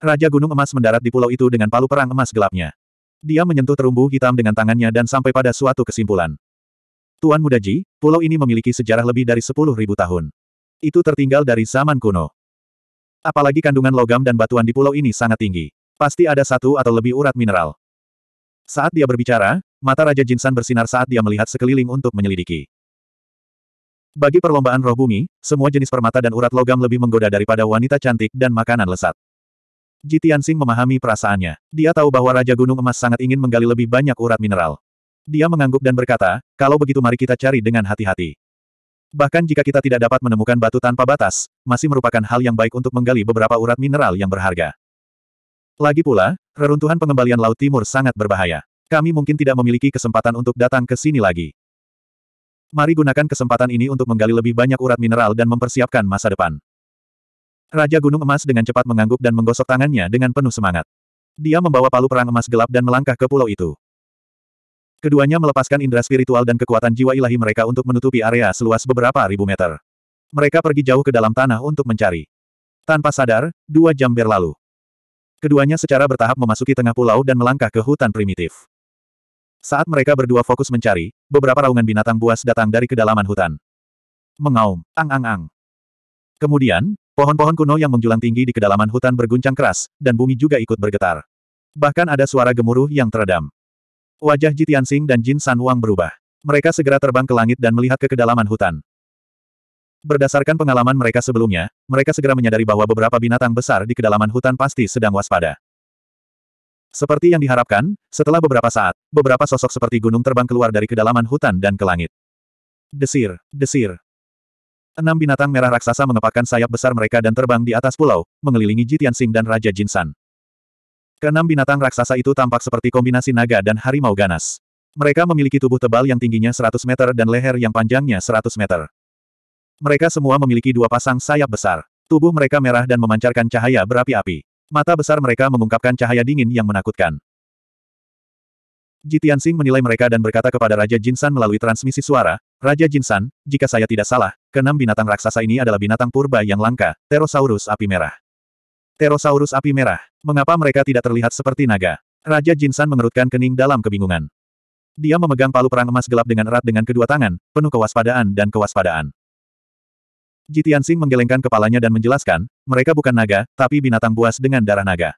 Raja Gunung Emas mendarat di pulau itu dengan palu perang emas gelapnya. Dia menyentuh terumbu hitam dengan tangannya dan sampai pada suatu kesimpulan. Tuan Muda Ji, pulau ini memiliki sejarah lebih dari sepuluh ribu tahun. Itu tertinggal dari zaman kuno. Apalagi kandungan logam dan batuan di pulau ini sangat tinggi. Pasti ada satu atau lebih urat mineral. Saat dia berbicara, mata Raja Jinsan bersinar saat dia melihat sekeliling untuk menyelidiki. Bagi perlombaan roh bumi, semua jenis permata dan urat logam lebih menggoda daripada wanita cantik dan makanan lesat. Ji Tianxing memahami perasaannya. Dia tahu bahwa Raja Gunung Emas sangat ingin menggali lebih banyak urat mineral. Dia mengangguk dan berkata, kalau begitu mari kita cari dengan hati-hati. Bahkan jika kita tidak dapat menemukan batu tanpa batas, masih merupakan hal yang baik untuk menggali beberapa urat mineral yang berharga. Lagi pula, reruntuhan pengembalian Laut Timur sangat berbahaya. Kami mungkin tidak memiliki kesempatan untuk datang ke sini lagi. Mari gunakan kesempatan ini untuk menggali lebih banyak urat mineral dan mempersiapkan masa depan. Raja Gunung Emas dengan cepat mengangguk dan menggosok tangannya dengan penuh semangat. Dia membawa palu perang emas gelap dan melangkah ke pulau itu. Keduanya melepaskan indera spiritual dan kekuatan jiwa ilahi mereka untuk menutupi area seluas beberapa ribu meter. Mereka pergi jauh ke dalam tanah untuk mencari. Tanpa sadar, dua jam berlalu. Keduanya secara bertahap memasuki tengah pulau dan melangkah ke hutan primitif. Saat mereka berdua fokus mencari, beberapa raungan binatang buas datang dari kedalaman hutan. Mengaum, ang-ang-ang. Kemudian, pohon-pohon kuno yang menjulang tinggi di kedalaman hutan berguncang keras, dan bumi juga ikut bergetar. Bahkan ada suara gemuruh yang teredam. Wajah Jitian Sing dan Jin San Wang berubah. Mereka segera terbang ke langit dan melihat ke kedalaman hutan. Berdasarkan pengalaman mereka sebelumnya, mereka segera menyadari bahwa beberapa binatang besar di kedalaman hutan pasti sedang waspada. Seperti yang diharapkan, setelah beberapa saat, beberapa sosok seperti gunung terbang keluar dari kedalaman hutan dan ke langit. Desir, desir. Enam binatang merah raksasa mengepakkan sayap besar mereka dan terbang di atas pulau, mengelilingi Jitian Jitiansing dan Raja Jinsan. Keenam binatang raksasa itu tampak seperti kombinasi naga dan harimau ganas. Mereka memiliki tubuh tebal yang tingginya 100 meter dan leher yang panjangnya 100 meter. Mereka semua memiliki dua pasang sayap besar. Tubuh mereka merah dan memancarkan cahaya berapi-api. Mata besar mereka mengungkapkan cahaya dingin yang menakutkan. Jitian Tianxing menilai mereka dan berkata kepada Raja Jinsan melalui transmisi suara, Raja Jinsan, jika saya tidak salah, keenam binatang raksasa ini adalah binatang purba yang langka, terosaurus api merah. Terosaurus api merah, mengapa mereka tidak terlihat seperti naga? Raja Jinsan mengerutkan kening dalam kebingungan. Dia memegang palu perang emas gelap dengan erat dengan kedua tangan, penuh kewaspadaan dan kewaspadaan. Jitian Sing menggelengkan kepalanya dan menjelaskan, mereka bukan naga, tapi binatang buas dengan darah naga.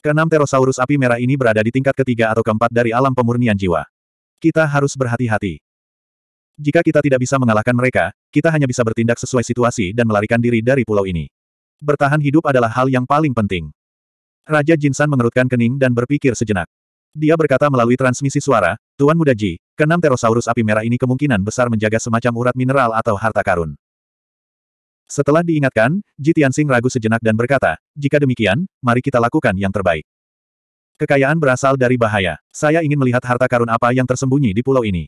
Keenam terosaurus api merah ini berada di tingkat ketiga atau keempat dari alam pemurnian jiwa. Kita harus berhati-hati. Jika kita tidak bisa mengalahkan mereka, kita hanya bisa bertindak sesuai situasi dan melarikan diri dari pulau ini. Bertahan hidup adalah hal yang paling penting. Raja Jinsan mengerutkan kening dan berpikir sejenak. Dia berkata melalui transmisi suara, Tuan Muda Ji, keenam terosaurus api merah ini kemungkinan besar menjaga semacam urat mineral atau harta karun. Setelah diingatkan, Ji Tianxing ragu sejenak dan berkata, jika demikian, mari kita lakukan yang terbaik. Kekayaan berasal dari bahaya. Saya ingin melihat harta karun apa yang tersembunyi di pulau ini.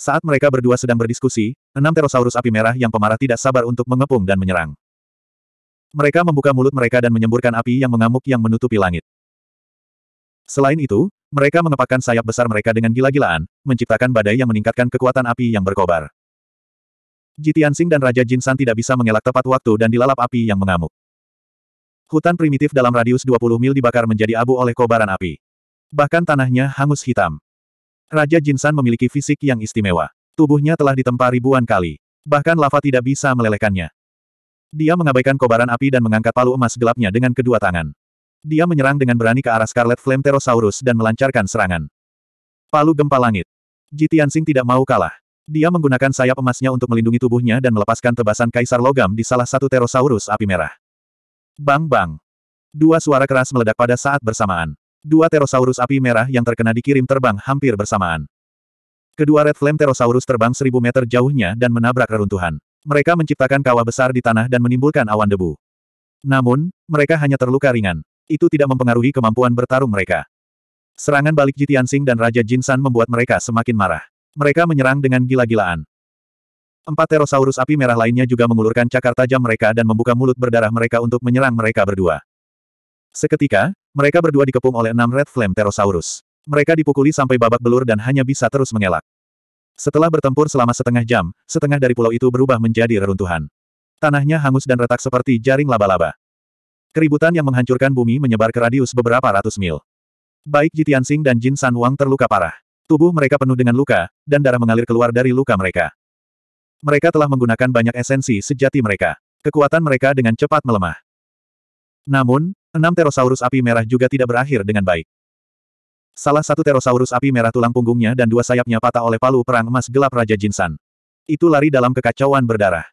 Saat mereka berdua sedang berdiskusi, enam terosaurus api merah yang pemarah tidak sabar untuk mengepung dan menyerang. Mereka membuka mulut mereka dan menyemburkan api yang mengamuk yang menutupi langit. Selain itu, mereka mengepakkan sayap besar mereka dengan gila-gilaan, menciptakan badai yang meningkatkan kekuatan api yang berkobar. Jitiansing dan Raja Jin San tidak bisa mengelak tepat waktu dan dilalap api yang mengamuk. Hutan primitif dalam radius 20 mil dibakar menjadi abu oleh kobaran api. Bahkan tanahnya hangus hitam. Raja Jin San memiliki fisik yang istimewa. Tubuhnya telah ditempa ribuan kali. Bahkan lava tidak bisa melelehkannya. Dia mengabaikan kobaran api dan mengangkat palu emas gelapnya dengan kedua tangan. Dia menyerang dengan berani ke arah Scarlet Flame Terosaurus dan melancarkan serangan. Palu gempa langit. Jitiansing tidak mau kalah. Dia menggunakan sayap emasnya untuk melindungi tubuhnya dan melepaskan tebasan kaisar logam di salah satu terosaurus api merah. Bang bang. Dua suara keras meledak pada saat bersamaan. Dua terosaurus api merah yang terkena dikirim terbang hampir bersamaan. Kedua Red Flame Terosaurus terbang seribu meter jauhnya dan menabrak reruntuhan. Mereka menciptakan kawah besar di tanah dan menimbulkan awan debu. Namun, mereka hanya terluka ringan. Itu tidak mempengaruhi kemampuan bertarung mereka. Serangan balik Jitiansing dan Raja Jinsan membuat mereka semakin marah. Mereka menyerang dengan gila-gilaan. Empat terosaurus api merah lainnya juga mengulurkan cakar tajam mereka dan membuka mulut berdarah mereka untuk menyerang mereka berdua. Seketika, mereka berdua dikepung oleh enam Red Flame Terosaurus. Mereka dipukuli sampai babak belur dan hanya bisa terus mengelak. Setelah bertempur selama setengah jam, setengah dari pulau itu berubah menjadi reruntuhan. Tanahnya hangus dan retak seperti jaring laba-laba. Keributan yang menghancurkan bumi menyebar ke radius beberapa ratus mil. Baik Jitian Sing dan Jin San Wang terluka parah. Tubuh mereka penuh dengan luka, dan darah mengalir keluar dari luka mereka. Mereka telah menggunakan banyak esensi sejati mereka. Kekuatan mereka dengan cepat melemah. Namun, enam terosaurus api merah juga tidak berakhir dengan baik. Salah satu terosaurus api merah tulang punggungnya dan dua sayapnya patah oleh palu perang emas gelap Raja Jinsan. Itu lari dalam kekacauan berdarah.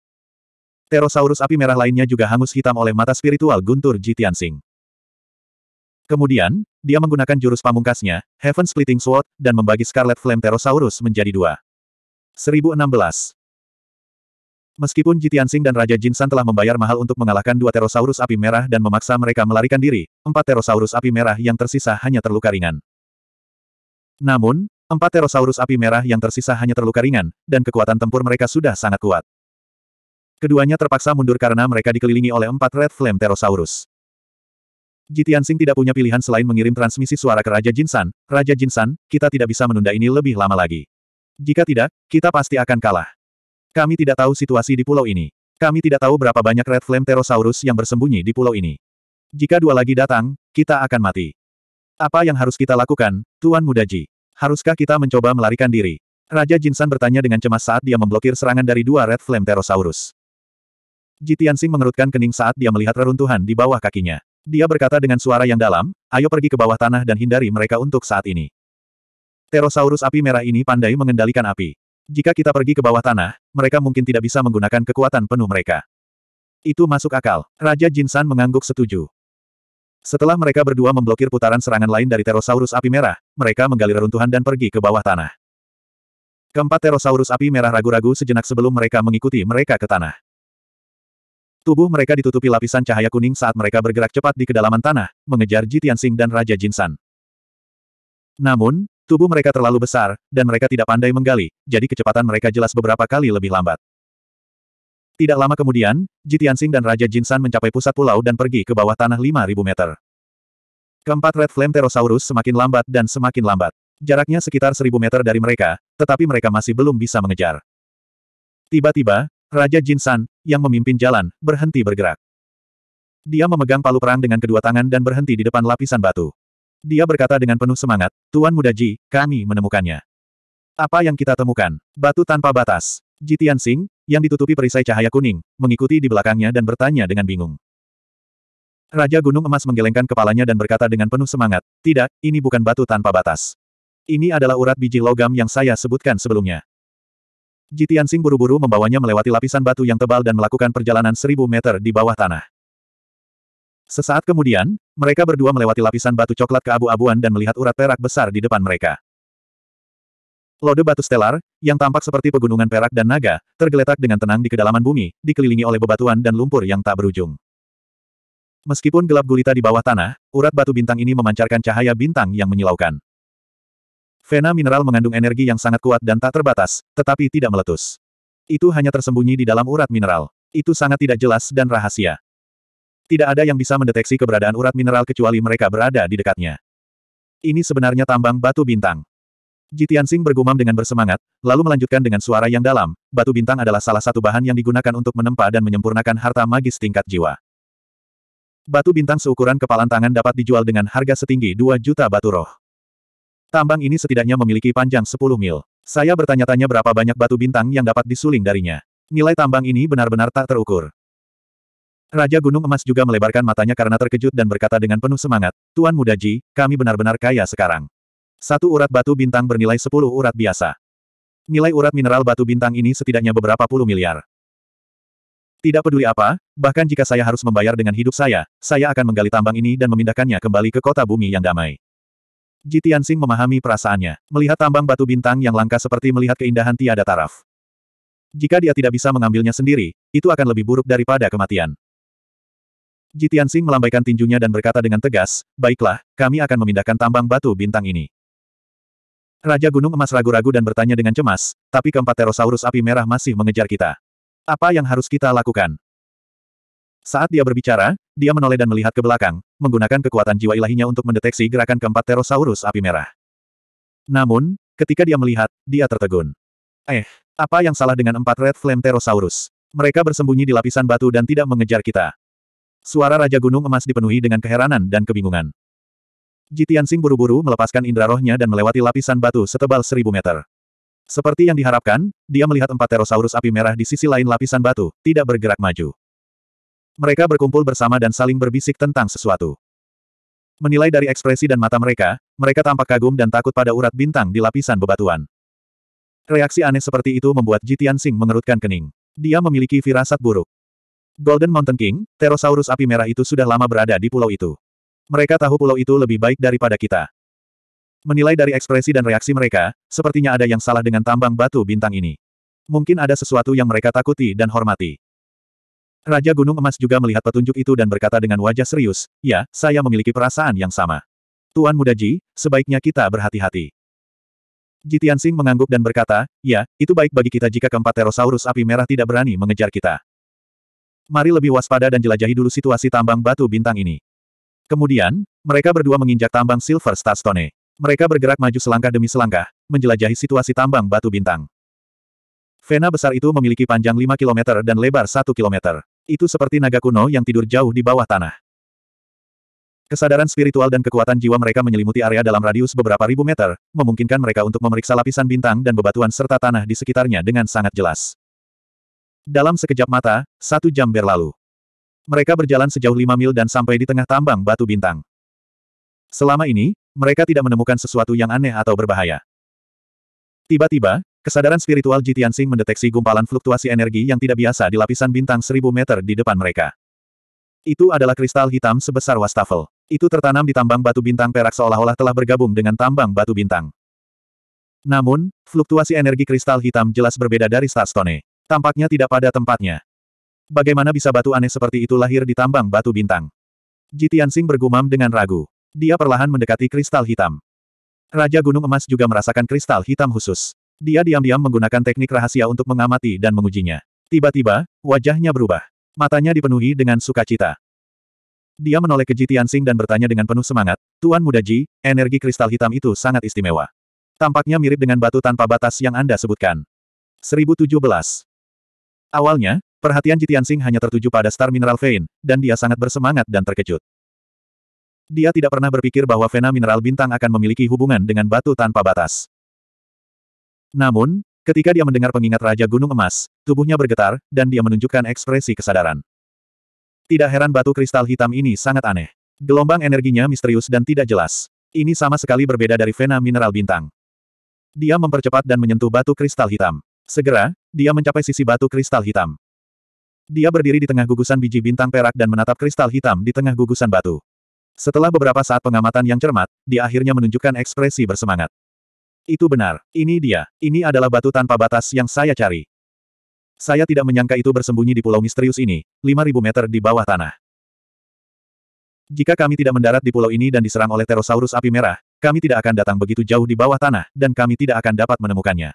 Terosaurus api merah lainnya juga hangus hitam oleh mata spiritual guntur Jitiansing. Kemudian, dia menggunakan jurus pamungkasnya, Heaven Splitting Sword, dan membagi Scarlet Flame Pterosaurus menjadi dua. 1016. Meskipun Jitian Sing dan Raja Jinsan telah membayar mahal untuk mengalahkan dua Pterosaurus api merah dan memaksa mereka melarikan diri, empat Pterosaurus api merah yang tersisa hanya terluka ringan. Namun, empat Pterosaurus api merah yang tersisa hanya terluka ringan, dan kekuatan tempur mereka sudah sangat kuat. Keduanya terpaksa mundur karena mereka dikelilingi oleh empat Red Flame Pterosaurus. Jitiansing tidak punya pilihan selain mengirim transmisi suara ke Raja Jinsan, Raja Jinsan, kita tidak bisa menunda ini lebih lama lagi. Jika tidak, kita pasti akan kalah. Kami tidak tahu situasi di pulau ini. Kami tidak tahu berapa banyak Red Flame Pterosaurus yang bersembunyi di pulau ini. Jika dua lagi datang, kita akan mati. Apa yang harus kita lakukan, Tuan Muda Ji? Haruskah kita mencoba melarikan diri? Raja Jinsan bertanya dengan cemas saat dia memblokir serangan dari dua Red Flame Pterosaurus. Jitiansing mengerutkan kening saat dia melihat reruntuhan di bawah kakinya. Dia berkata dengan suara yang dalam, ayo pergi ke bawah tanah dan hindari mereka untuk saat ini. Terosaurus api merah ini pandai mengendalikan api. Jika kita pergi ke bawah tanah, mereka mungkin tidak bisa menggunakan kekuatan penuh mereka. Itu masuk akal. Raja Jinsan mengangguk setuju. Setelah mereka berdua memblokir putaran serangan lain dari Terosaurus api merah, mereka menggali reruntuhan dan pergi ke bawah tanah. Keempat Terosaurus api merah ragu-ragu sejenak sebelum mereka mengikuti mereka ke tanah. Tubuh mereka ditutupi lapisan cahaya kuning saat mereka bergerak cepat di kedalaman tanah, mengejar Jitiansing dan Raja Jinsan. Namun, tubuh mereka terlalu besar, dan mereka tidak pandai menggali, jadi kecepatan mereka jelas beberapa kali lebih lambat. Tidak lama kemudian, Jitiansing dan Raja Jinsan mencapai pusat pulau dan pergi ke bawah tanah 5.000 meter. Keempat Red Flame Pterosaurus semakin lambat dan semakin lambat. Jaraknya sekitar 1000 meter dari mereka, tetapi mereka masih belum bisa mengejar. Tiba-tiba, Raja Jin San, yang memimpin jalan, berhenti bergerak. Dia memegang palu perang dengan kedua tangan dan berhenti di depan lapisan batu. Dia berkata dengan penuh semangat, Tuan Muda Ji, kami menemukannya. Apa yang kita temukan? Batu tanpa batas. Jitian Singh, yang ditutupi perisai cahaya kuning, mengikuti di belakangnya dan bertanya dengan bingung. Raja Gunung Emas menggelengkan kepalanya dan berkata dengan penuh semangat, Tidak, ini bukan batu tanpa batas. Ini adalah urat biji logam yang saya sebutkan sebelumnya. Jitian Sing buru-buru membawanya melewati lapisan batu yang tebal dan melakukan perjalanan seribu meter di bawah tanah. Sesaat kemudian, mereka berdua melewati lapisan batu coklat ke abu abuan dan melihat urat perak besar di depan mereka. Lode batu stelar, yang tampak seperti pegunungan perak dan naga, tergeletak dengan tenang di kedalaman bumi, dikelilingi oleh bebatuan dan lumpur yang tak berujung. Meskipun gelap gulita di bawah tanah, urat batu bintang ini memancarkan cahaya bintang yang menyilaukan. Vena mineral mengandung energi yang sangat kuat dan tak terbatas, tetapi tidak meletus. Itu hanya tersembunyi di dalam urat mineral. Itu sangat tidak jelas dan rahasia. Tidak ada yang bisa mendeteksi keberadaan urat mineral kecuali mereka berada di dekatnya. Ini sebenarnya tambang batu bintang. Jitian Sing bergumam dengan bersemangat, lalu melanjutkan dengan suara yang dalam, batu bintang adalah salah satu bahan yang digunakan untuk menempa dan menyempurnakan harta magis tingkat jiwa. Batu bintang seukuran kepalan tangan dapat dijual dengan harga setinggi 2 juta batu roh. Tambang ini setidaknya memiliki panjang 10 mil. Saya bertanya-tanya berapa banyak batu bintang yang dapat disuling darinya. Nilai tambang ini benar-benar tak terukur. Raja Gunung Emas juga melebarkan matanya karena terkejut dan berkata dengan penuh semangat, Tuan Muda Ji, kami benar-benar kaya sekarang. Satu urat batu bintang bernilai 10 urat biasa. Nilai urat mineral batu bintang ini setidaknya beberapa puluh miliar. Tidak peduli apa, bahkan jika saya harus membayar dengan hidup saya, saya akan menggali tambang ini dan memindahkannya kembali ke kota bumi yang damai. Ji Tianxing memahami perasaannya, melihat tambang batu bintang yang langka seperti melihat keindahan tiada taraf. Jika dia tidak bisa mengambilnya sendiri, itu akan lebih buruk daripada kematian. Ji Tianxing melambaikan tinjunya dan berkata dengan tegas, Baiklah, kami akan memindahkan tambang batu bintang ini. Raja Gunung Emas ragu-ragu dan bertanya dengan cemas, tapi keempat terosaurus api merah masih mengejar kita. Apa yang harus kita lakukan? Saat dia berbicara, dia menoleh dan melihat ke belakang, menggunakan kekuatan jiwa ilahinya untuk mendeteksi gerakan keempat Terosaurus api merah. Namun, ketika dia melihat, dia tertegun. Eh, apa yang salah dengan empat Red Flame Terosaurus? Mereka bersembunyi di lapisan batu dan tidak mengejar kita. Suara Raja Gunung Emas dipenuhi dengan keheranan dan kebingungan. Jitian Sing buru-buru melepaskan indra rohnya dan melewati lapisan batu setebal seribu meter. Seperti yang diharapkan, dia melihat empat Terosaurus api merah di sisi lain lapisan batu, tidak bergerak maju. Mereka berkumpul bersama dan saling berbisik tentang sesuatu. Menilai dari ekspresi dan mata mereka, mereka tampak kagum dan takut pada urat bintang di lapisan bebatuan. Reaksi aneh seperti itu membuat Jitian Sing mengerutkan kening. Dia memiliki firasat buruk. Golden Mountain King, terosaurus api merah itu sudah lama berada di pulau itu. Mereka tahu pulau itu lebih baik daripada kita. Menilai dari ekspresi dan reaksi mereka, sepertinya ada yang salah dengan tambang batu bintang ini. Mungkin ada sesuatu yang mereka takuti dan hormati. Raja Gunung Emas juga melihat petunjuk itu dan berkata dengan wajah serius, ya, saya memiliki perasaan yang sama. Tuan Muda Ji, sebaiknya kita berhati-hati. Jitian Sing mengangguk dan berkata, ya, itu baik bagi kita jika keempat terosaurus api merah tidak berani mengejar kita. Mari lebih waspada dan jelajahi dulu situasi tambang batu bintang ini. Kemudian, mereka berdua menginjak tambang Silver Stone. Mereka bergerak maju selangkah demi selangkah, menjelajahi situasi tambang batu bintang. Vena besar itu memiliki panjang 5 km dan lebar 1 km. Itu seperti naga kuno yang tidur jauh di bawah tanah. Kesadaran spiritual dan kekuatan jiwa mereka menyelimuti area dalam radius beberapa ribu meter, memungkinkan mereka untuk memeriksa lapisan bintang dan bebatuan serta tanah di sekitarnya dengan sangat jelas. Dalam sekejap mata, satu jam berlalu. Mereka berjalan sejauh lima mil dan sampai di tengah tambang batu bintang. Selama ini, mereka tidak menemukan sesuatu yang aneh atau berbahaya. Tiba-tiba, Kesadaran spiritual Ji Tianxing mendeteksi gumpalan fluktuasi energi yang tidak biasa di lapisan bintang seribu meter di depan mereka. Itu adalah kristal hitam sebesar wastafel. Itu tertanam di tambang batu bintang perak seolah-olah telah bergabung dengan tambang batu bintang. Namun, fluktuasi energi kristal hitam jelas berbeda dari Starstone. Tampaknya tidak pada tempatnya. Bagaimana bisa batu aneh seperti itu lahir di tambang batu bintang? Ji Tianxing bergumam dengan ragu. Dia perlahan mendekati kristal hitam. Raja Gunung Emas juga merasakan kristal hitam khusus. Dia diam-diam menggunakan teknik rahasia untuk mengamati dan mengujinya. Tiba-tiba, wajahnya berubah. Matanya dipenuhi dengan sukacita. Dia menoleh ke Ji Tianxing dan bertanya dengan penuh semangat, Tuan Muda Ji, energi kristal hitam itu sangat istimewa. Tampaknya mirip dengan batu tanpa batas yang Anda sebutkan. 1017. Awalnya, perhatian Ji Tianxing hanya tertuju pada star mineral vein, dan dia sangat bersemangat dan terkejut. Dia tidak pernah berpikir bahwa vena mineral bintang akan memiliki hubungan dengan batu tanpa batas. Namun, ketika dia mendengar pengingat Raja Gunung Emas, tubuhnya bergetar, dan dia menunjukkan ekspresi kesadaran. Tidak heran batu kristal hitam ini sangat aneh. Gelombang energinya misterius dan tidak jelas. Ini sama sekali berbeda dari vena mineral bintang. Dia mempercepat dan menyentuh batu kristal hitam. Segera, dia mencapai sisi batu kristal hitam. Dia berdiri di tengah gugusan biji bintang perak dan menatap kristal hitam di tengah gugusan batu. Setelah beberapa saat pengamatan yang cermat, dia akhirnya menunjukkan ekspresi bersemangat. Itu benar, ini dia, ini adalah batu tanpa batas yang saya cari. Saya tidak menyangka itu bersembunyi di pulau misterius ini, 5000 meter di bawah tanah. Jika kami tidak mendarat di pulau ini dan diserang oleh terosaurus api merah, kami tidak akan datang begitu jauh di bawah tanah, dan kami tidak akan dapat menemukannya.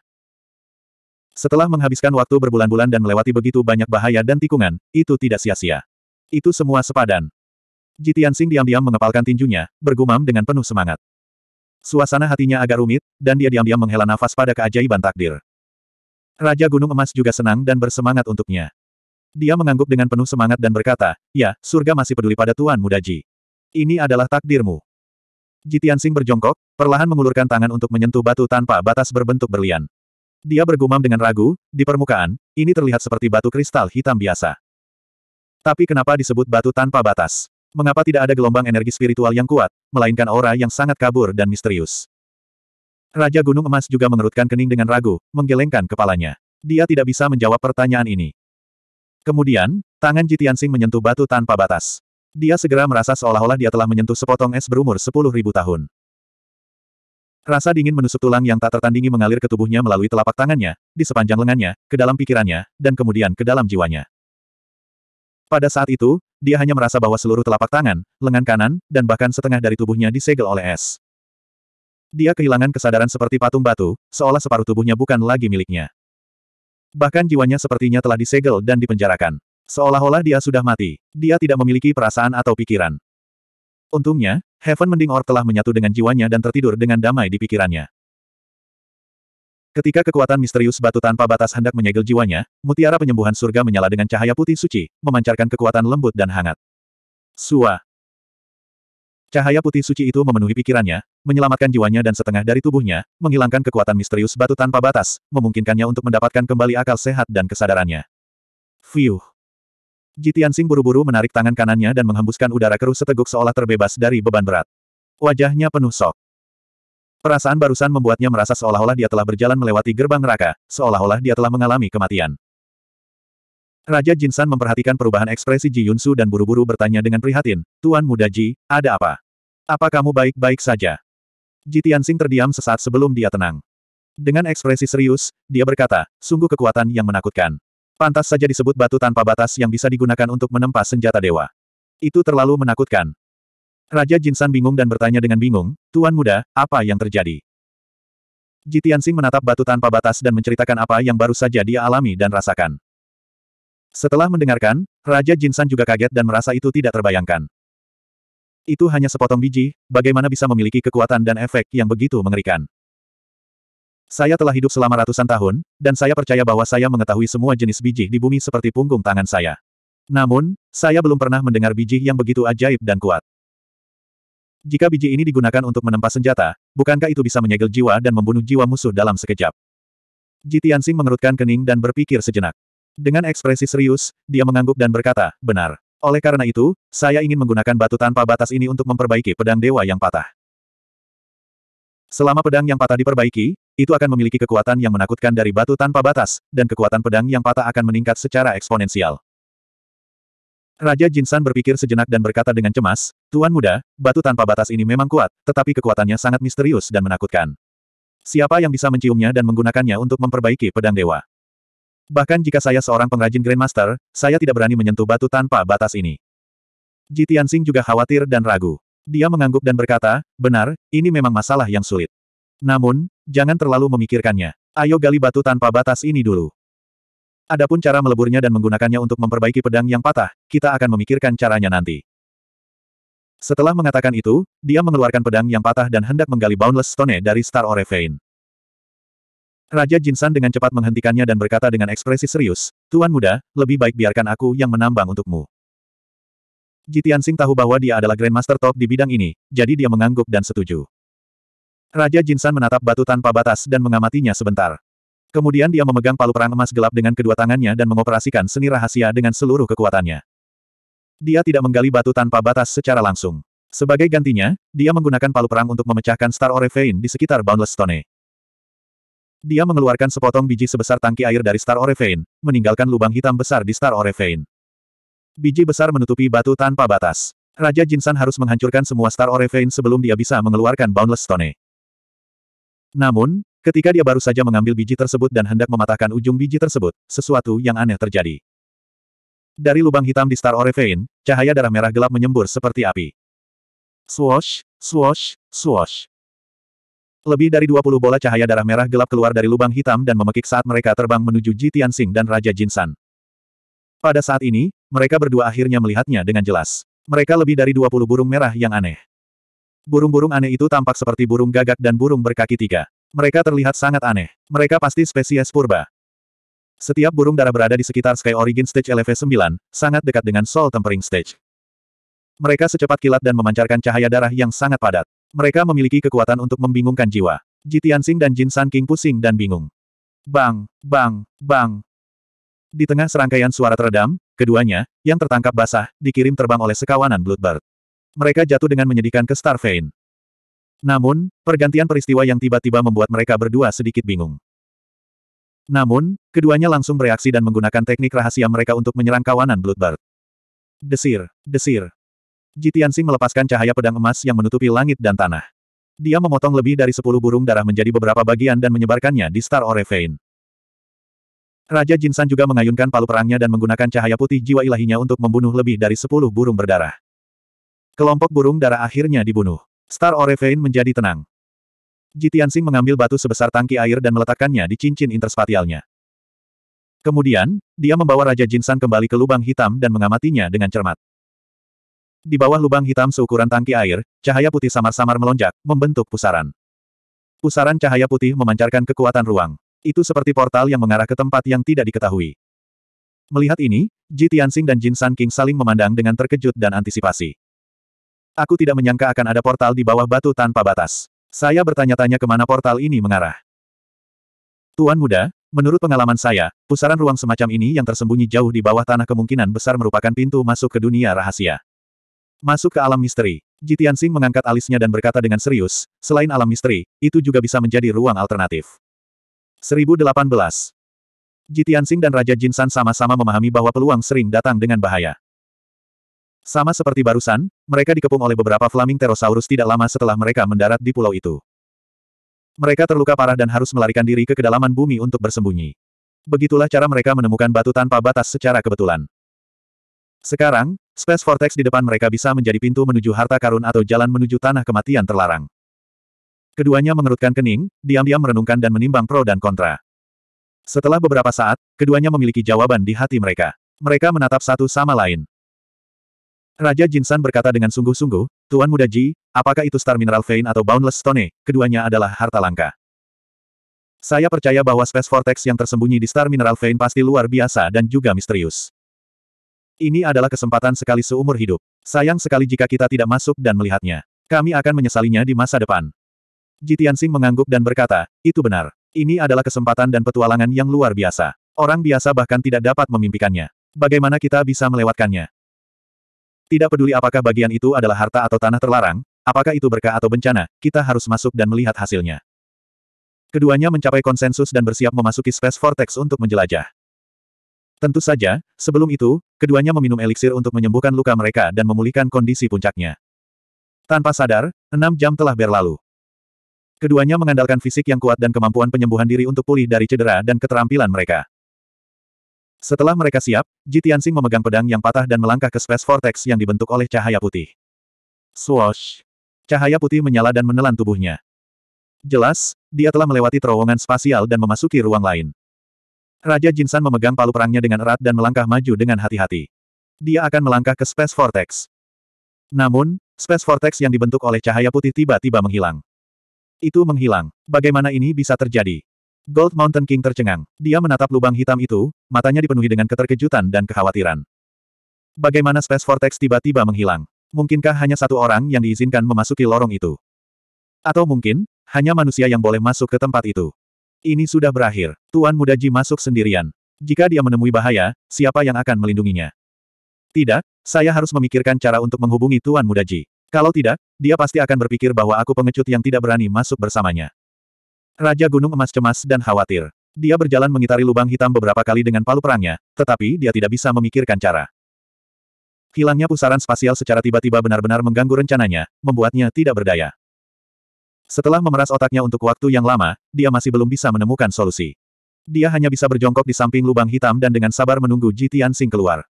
Setelah menghabiskan waktu berbulan-bulan dan melewati begitu banyak bahaya dan tikungan, itu tidak sia-sia. Itu semua sepadan. Jitian Sing diam-diam mengepalkan tinjunya, bergumam dengan penuh semangat. Suasana hatinya agak rumit, dan dia diam-diam menghela nafas pada keajaiban takdir. Raja Gunung Emas juga senang dan bersemangat untuknya. Dia mengangguk dengan penuh semangat dan berkata, Ya, surga masih peduli pada Tuan Muda Ji. Ini adalah takdirmu. Jitian Sing berjongkok, perlahan mengulurkan tangan untuk menyentuh batu tanpa batas berbentuk berlian. Dia bergumam dengan ragu, di permukaan, ini terlihat seperti batu kristal hitam biasa. Tapi kenapa disebut batu tanpa batas? Mengapa tidak ada gelombang energi spiritual yang kuat, melainkan aura yang sangat kabur dan misterius? Raja Gunung Emas juga mengerutkan kening dengan ragu, menggelengkan kepalanya. Dia tidak bisa menjawab pertanyaan ini. Kemudian, tangan Jitiansing menyentuh batu tanpa batas. Dia segera merasa seolah-olah dia telah menyentuh sepotong es berumur sepuluh ribu tahun. Rasa dingin menusuk tulang yang tak tertandingi mengalir ke tubuhnya melalui telapak tangannya, di sepanjang lengannya, ke dalam pikirannya, dan kemudian ke dalam jiwanya. Pada saat itu, dia hanya merasa bahwa seluruh telapak tangan, lengan kanan, dan bahkan setengah dari tubuhnya disegel oleh es. Dia kehilangan kesadaran seperti patung batu, seolah separuh tubuhnya bukan lagi miliknya. Bahkan jiwanya sepertinya telah disegel dan dipenjarakan. Seolah-olah dia sudah mati. Dia tidak memiliki perasaan atau pikiran. Untungnya, Heaven Mending Or telah menyatu dengan jiwanya dan tertidur dengan damai di pikirannya. Ketika kekuatan misterius batu tanpa batas hendak menyegel jiwanya, mutiara penyembuhan surga menyala dengan cahaya putih suci, memancarkan kekuatan lembut dan hangat. Sua. Cahaya putih suci itu memenuhi pikirannya, menyelamatkan jiwanya dan setengah dari tubuhnya, menghilangkan kekuatan misterius batu tanpa batas, memungkinkannya untuk mendapatkan kembali akal sehat dan kesadarannya. Fiuh. Jitian Sing buru-buru menarik tangan kanannya dan menghembuskan udara keruh seteguk seolah terbebas dari beban berat. Wajahnya penuh sok. Perasaan barusan membuatnya merasa seolah-olah dia telah berjalan melewati gerbang neraka, seolah-olah dia telah mengalami kematian. Raja Jinsan memperhatikan perubahan ekspresi Ji Yunsu dan buru-buru bertanya dengan prihatin, Tuan Muda Ji, ada apa? Apa kamu baik-baik saja? Ji Tianxing terdiam sesaat sebelum dia tenang. Dengan ekspresi serius, dia berkata, sungguh kekuatan yang menakutkan. Pantas saja disebut batu tanpa batas yang bisa digunakan untuk menempa senjata dewa. Itu terlalu menakutkan. Raja Jinsan bingung dan bertanya dengan bingung, Tuan Muda, apa yang terjadi? Jitiansing menatap batu tanpa batas dan menceritakan apa yang baru saja dia alami dan rasakan. Setelah mendengarkan, Raja Jinsan juga kaget dan merasa itu tidak terbayangkan. Itu hanya sepotong biji, bagaimana bisa memiliki kekuatan dan efek yang begitu mengerikan. Saya telah hidup selama ratusan tahun, dan saya percaya bahwa saya mengetahui semua jenis biji di bumi seperti punggung tangan saya. Namun, saya belum pernah mendengar biji yang begitu ajaib dan kuat. Jika biji ini digunakan untuk menempa senjata, bukankah itu bisa menyegel jiwa dan membunuh jiwa musuh dalam sekejap? Jitiansing mengerutkan kening dan berpikir sejenak. Dengan ekspresi serius, dia mengangguk dan berkata, benar. Oleh karena itu, saya ingin menggunakan batu tanpa batas ini untuk memperbaiki pedang dewa yang patah. Selama pedang yang patah diperbaiki, itu akan memiliki kekuatan yang menakutkan dari batu tanpa batas, dan kekuatan pedang yang patah akan meningkat secara eksponensial. Raja Jinsan berpikir sejenak dan berkata dengan cemas, Tuan muda, batu tanpa batas ini memang kuat, tetapi kekuatannya sangat misterius dan menakutkan. Siapa yang bisa menciumnya dan menggunakannya untuk memperbaiki pedang dewa? Bahkan jika saya seorang pengrajin Grandmaster, saya tidak berani menyentuh batu tanpa batas ini. Ji Tianxing juga khawatir dan ragu. Dia mengangguk dan berkata, benar, ini memang masalah yang sulit. Namun, jangan terlalu memikirkannya. Ayo gali batu tanpa batas ini dulu. Adapun cara meleburnya dan menggunakannya untuk memperbaiki pedang yang patah, kita akan memikirkan caranya nanti. Setelah mengatakan itu, dia mengeluarkan pedang yang patah dan hendak menggali Boundless Stone dari Star Orefane. Raja Jinsan dengan cepat menghentikannya dan berkata dengan ekspresi serius, Tuan muda, lebih baik biarkan aku yang menambang untukmu. Jitiansing tahu bahwa dia adalah Grandmaster top di bidang ini, jadi dia mengangguk dan setuju. Raja Jinsan menatap batu tanpa batas dan mengamatinya sebentar. Kemudian dia memegang palu perang emas gelap dengan kedua tangannya dan mengoperasikan seni rahasia dengan seluruh kekuatannya. Dia tidak menggali batu tanpa batas secara langsung. Sebagai gantinya, dia menggunakan palu perang untuk memecahkan Star Ore di sekitar Boundless Stone. Dia mengeluarkan sepotong biji sebesar tangki air dari Star Ore meninggalkan lubang hitam besar di Star Ore Biji besar menutupi batu tanpa batas. Raja Jinsan harus menghancurkan semua Star Ore sebelum dia bisa mengeluarkan Boundless Stone. Namun, Ketika dia baru saja mengambil biji tersebut dan hendak mematahkan ujung biji tersebut, sesuatu yang aneh terjadi. Dari lubang hitam di Star Orefein, cahaya darah merah gelap menyembur seperti api. Swoosh, swoosh, swoosh. Lebih dari 20 bola cahaya darah merah gelap keluar dari lubang hitam dan memekik saat mereka terbang menuju Ji Tianxing dan Raja Jinsan. Pada saat ini, mereka berdua akhirnya melihatnya dengan jelas. Mereka lebih dari 20 burung merah yang aneh. Burung-burung aneh itu tampak seperti burung gagak dan burung berkaki tiga. Mereka terlihat sangat aneh. Mereka pasti spesies purba. Setiap burung darah berada di sekitar Sky Origin Stage LV-9, sangat dekat dengan Soul Tempering Stage. Mereka secepat kilat dan memancarkan cahaya darah yang sangat padat. Mereka memiliki kekuatan untuk membingungkan jiwa. Ji dan Jin San King pusing dan bingung. Bang, bang, bang. Di tengah serangkaian suara teredam, keduanya, yang tertangkap basah, dikirim terbang oleh sekawanan Bloodbird. Mereka jatuh dengan menyedihkan ke Starvein. Namun, pergantian peristiwa yang tiba-tiba membuat mereka berdua sedikit bingung. Namun, keduanya langsung bereaksi dan menggunakan teknik rahasia mereka untuk menyerang kawanan Bloodbird. Desir, desir. Jitiansing melepaskan cahaya pedang emas yang menutupi langit dan tanah. Dia memotong lebih dari sepuluh burung darah menjadi beberapa bagian dan menyebarkannya di Star Orevein. Raja Jinsan juga mengayunkan palu perangnya dan menggunakan cahaya putih jiwa ilahinya untuk membunuh lebih dari sepuluh burung berdarah. Kelompok burung darah akhirnya dibunuh. Star Orevein menjadi tenang. Jitiansing mengambil batu sebesar tangki air dan meletakkannya di cincin interspatialnya. Kemudian, dia membawa Raja Jinsan kembali ke lubang hitam dan mengamatinya dengan cermat. Di bawah lubang hitam seukuran tangki air, cahaya putih samar-samar melonjak, membentuk pusaran. Pusaran cahaya putih memancarkan kekuatan ruang. Itu seperti portal yang mengarah ke tempat yang tidak diketahui. Melihat ini, Jitiansing dan Jinsan King saling memandang dengan terkejut dan antisipasi. Aku tidak menyangka akan ada portal di bawah batu tanpa batas. Saya bertanya-tanya kemana portal ini mengarah. Tuan muda, menurut pengalaman saya, pusaran ruang semacam ini yang tersembunyi jauh di bawah tanah kemungkinan besar merupakan pintu masuk ke dunia rahasia. Masuk ke alam misteri. Jitian Sing mengangkat alisnya dan berkata dengan serius, selain alam misteri, itu juga bisa menjadi ruang alternatif. 1018. Jitian Sing dan Raja Jin San sama-sama memahami bahwa peluang sering datang dengan bahaya. Sama seperti barusan, mereka dikepung oleh beberapa flaming terosaurus tidak lama setelah mereka mendarat di pulau itu. Mereka terluka parah dan harus melarikan diri ke kedalaman bumi untuk bersembunyi. Begitulah cara mereka menemukan batu tanpa batas secara kebetulan. Sekarang, Space Vortex di depan mereka bisa menjadi pintu menuju harta karun atau jalan menuju tanah kematian terlarang. Keduanya mengerutkan kening, diam-diam merenungkan dan menimbang pro dan kontra. Setelah beberapa saat, keduanya memiliki jawaban di hati mereka. Mereka menatap satu sama lain. Raja Jinsan berkata dengan sungguh-sungguh, Tuan Muda Ji, apakah itu Star Mineral Vein atau Boundless Stone, keduanya adalah harta langka. Saya percaya bahwa Space Vortex yang tersembunyi di Star Mineral Vein pasti luar biasa dan juga misterius. Ini adalah kesempatan sekali seumur hidup. Sayang sekali jika kita tidak masuk dan melihatnya. Kami akan menyesalinya di masa depan. Jitiansing mengangguk dan berkata, itu benar. Ini adalah kesempatan dan petualangan yang luar biasa. Orang biasa bahkan tidak dapat memimpikannya. Bagaimana kita bisa melewatkannya? Tidak peduli apakah bagian itu adalah harta atau tanah terlarang, apakah itu berkah atau bencana, kita harus masuk dan melihat hasilnya. Keduanya mencapai konsensus dan bersiap memasuki Space Vortex untuk menjelajah. Tentu saja, sebelum itu, keduanya meminum eliksir untuk menyembuhkan luka mereka dan memulihkan kondisi puncaknya. Tanpa sadar, enam jam telah berlalu. Keduanya mengandalkan fisik yang kuat dan kemampuan penyembuhan diri untuk pulih dari cedera dan keterampilan mereka. Setelah mereka siap, Ji Tianxing memegang pedang yang patah dan melangkah ke space vortex yang dibentuk oleh cahaya putih. Swoosh! Cahaya putih menyala dan menelan tubuhnya. Jelas, dia telah melewati terowongan spasial dan memasuki ruang lain. Raja Jinsan memegang palu perangnya dengan erat dan melangkah maju dengan hati-hati. Dia akan melangkah ke space vortex. Namun, space vortex yang dibentuk oleh cahaya putih tiba-tiba menghilang. Itu menghilang. Bagaimana ini bisa terjadi? Gold Mountain King tercengang. Dia menatap lubang hitam itu, matanya dipenuhi dengan keterkejutan dan kekhawatiran. Bagaimana Space Vortex tiba-tiba menghilang? Mungkinkah hanya satu orang yang diizinkan memasuki lorong itu? Atau mungkin, hanya manusia yang boleh masuk ke tempat itu? Ini sudah berakhir. Tuan Muda Ji masuk sendirian. Jika dia menemui bahaya, siapa yang akan melindunginya? Tidak, saya harus memikirkan cara untuk menghubungi Tuan Muda Ji. Kalau tidak, dia pasti akan berpikir bahwa aku pengecut yang tidak berani masuk bersamanya. Raja Gunung Emas cemas dan khawatir. Dia berjalan mengitari lubang hitam beberapa kali dengan palu perangnya, tetapi dia tidak bisa memikirkan cara. Hilangnya pusaran spasial secara tiba-tiba benar-benar mengganggu rencananya, membuatnya tidak berdaya. Setelah memeras otaknya untuk waktu yang lama, dia masih belum bisa menemukan solusi. Dia hanya bisa berjongkok di samping lubang hitam dan dengan sabar menunggu Ji Tianxing keluar.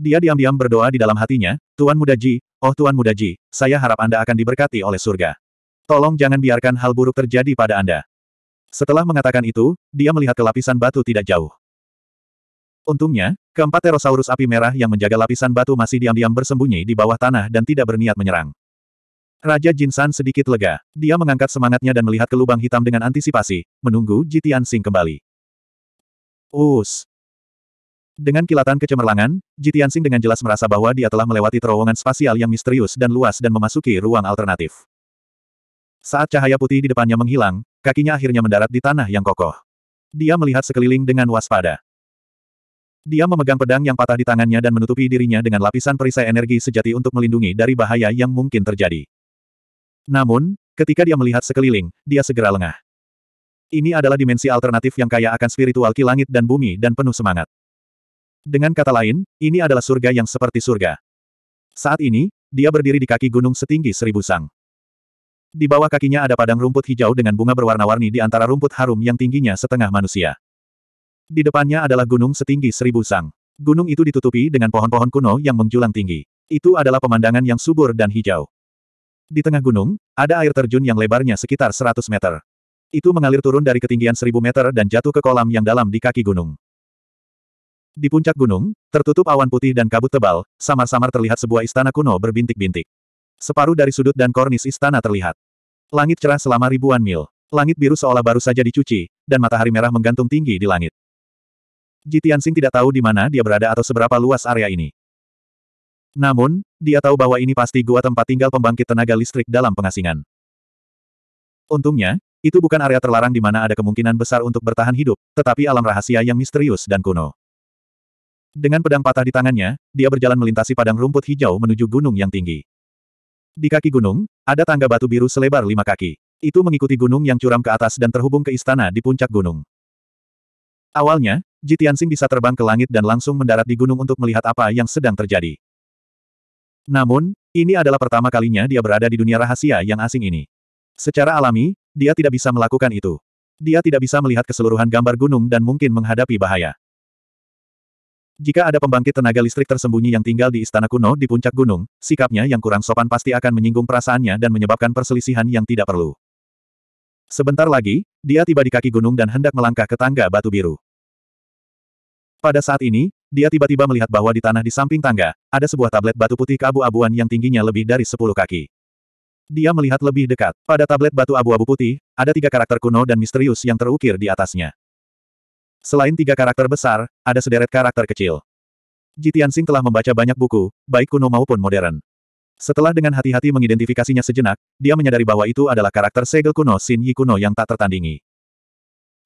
Dia diam-diam berdoa di dalam hatinya, Tuan Muda Ji, oh Tuan Muda Ji, saya harap Anda akan diberkati oleh surga. Tolong jangan biarkan hal buruk terjadi pada Anda. Setelah mengatakan itu, dia melihat ke lapisan batu tidak jauh. Untungnya, keempat terosaurus api merah yang menjaga lapisan batu masih diam-diam bersembunyi di bawah tanah dan tidak berniat menyerang. Raja Jinsan sedikit lega. Dia mengangkat semangatnya dan melihat ke lubang hitam dengan antisipasi, menunggu Jitian Sing kembali. Us. Dengan kilatan kecemerlangan, Jitian Sing dengan jelas merasa bahwa dia telah melewati terowongan spasial yang misterius dan luas dan memasuki ruang alternatif. Saat cahaya putih di depannya menghilang, kakinya akhirnya mendarat di tanah yang kokoh. Dia melihat sekeliling dengan waspada. Dia memegang pedang yang patah di tangannya dan menutupi dirinya dengan lapisan perisai energi sejati untuk melindungi dari bahaya yang mungkin terjadi. Namun, ketika dia melihat sekeliling, dia segera lengah. Ini adalah dimensi alternatif yang kaya akan spiritual ki langit dan bumi dan penuh semangat. Dengan kata lain, ini adalah surga yang seperti surga. Saat ini, dia berdiri di kaki gunung setinggi seribu sang. Di bawah kakinya ada padang rumput hijau dengan bunga berwarna-warni di antara rumput harum yang tingginya setengah manusia. Di depannya adalah gunung setinggi seribu sang. Gunung itu ditutupi dengan pohon-pohon kuno yang menjulang tinggi. Itu adalah pemandangan yang subur dan hijau. Di tengah gunung, ada air terjun yang lebarnya sekitar 100 meter. Itu mengalir turun dari ketinggian seribu meter dan jatuh ke kolam yang dalam di kaki gunung. Di puncak gunung, tertutup awan putih dan kabut tebal, samar-samar terlihat sebuah istana kuno berbintik-bintik. Separuh dari sudut dan kornis istana terlihat. Langit cerah selama ribuan mil. Langit biru seolah baru saja dicuci, dan matahari merah menggantung tinggi di langit. Jitiansing tidak tahu di mana dia berada atau seberapa luas area ini. Namun, dia tahu bahwa ini pasti gua tempat tinggal pembangkit tenaga listrik dalam pengasingan. Untungnya, itu bukan area terlarang di mana ada kemungkinan besar untuk bertahan hidup, tetapi alam rahasia yang misterius dan kuno. Dengan pedang patah di tangannya, dia berjalan melintasi padang rumput hijau menuju gunung yang tinggi. Di kaki gunung, ada tangga batu biru selebar lima kaki. Itu mengikuti gunung yang curam ke atas dan terhubung ke istana di puncak gunung. Awalnya, Jitiansing bisa terbang ke langit dan langsung mendarat di gunung untuk melihat apa yang sedang terjadi. Namun, ini adalah pertama kalinya dia berada di dunia rahasia yang asing ini. Secara alami, dia tidak bisa melakukan itu. Dia tidak bisa melihat keseluruhan gambar gunung dan mungkin menghadapi bahaya. Jika ada pembangkit tenaga listrik tersembunyi yang tinggal di istana kuno di puncak gunung, sikapnya yang kurang sopan pasti akan menyinggung perasaannya dan menyebabkan perselisihan yang tidak perlu. Sebentar lagi, dia tiba di kaki gunung dan hendak melangkah ke tangga batu biru. Pada saat ini, dia tiba-tiba melihat bahwa di tanah di samping tangga, ada sebuah tablet batu putih keabu-abuan yang tingginya lebih dari 10 kaki. Dia melihat lebih dekat. Pada tablet batu abu-abu putih, ada tiga karakter kuno dan misterius yang terukir di atasnya. Selain tiga karakter besar, ada sederet karakter kecil. Jitiansing telah membaca banyak buku, baik kuno maupun modern. Setelah dengan hati-hati mengidentifikasinya sejenak, dia menyadari bahwa itu adalah karakter segel kuno Shin Yi kuno yang tak tertandingi.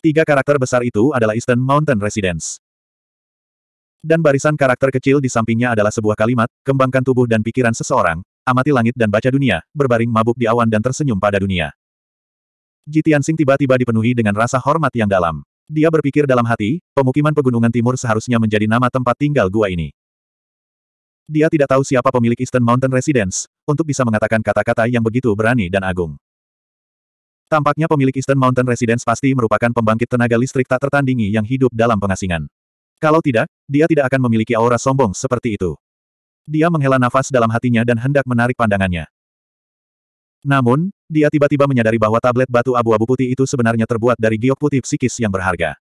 Tiga karakter besar itu adalah Eastern Mountain Residence. Dan barisan karakter kecil di sampingnya adalah sebuah kalimat, kembangkan tubuh dan pikiran seseorang, amati langit dan baca dunia, berbaring mabuk di awan dan tersenyum pada dunia. Jitiansing tiba-tiba dipenuhi dengan rasa hormat yang dalam. Dia berpikir dalam hati, pemukiman pegunungan timur seharusnya menjadi nama tempat tinggal gua ini. Dia tidak tahu siapa pemilik Eastern Mountain Residence, untuk bisa mengatakan kata-kata yang begitu berani dan agung. Tampaknya pemilik Eastern Mountain Residence pasti merupakan pembangkit tenaga listrik tak tertandingi yang hidup dalam pengasingan. Kalau tidak, dia tidak akan memiliki aura sombong seperti itu. Dia menghela nafas dalam hatinya dan hendak menarik pandangannya. Namun, dia tiba-tiba menyadari bahwa tablet batu abu-abu putih itu sebenarnya terbuat dari giok putih psikis yang berharga.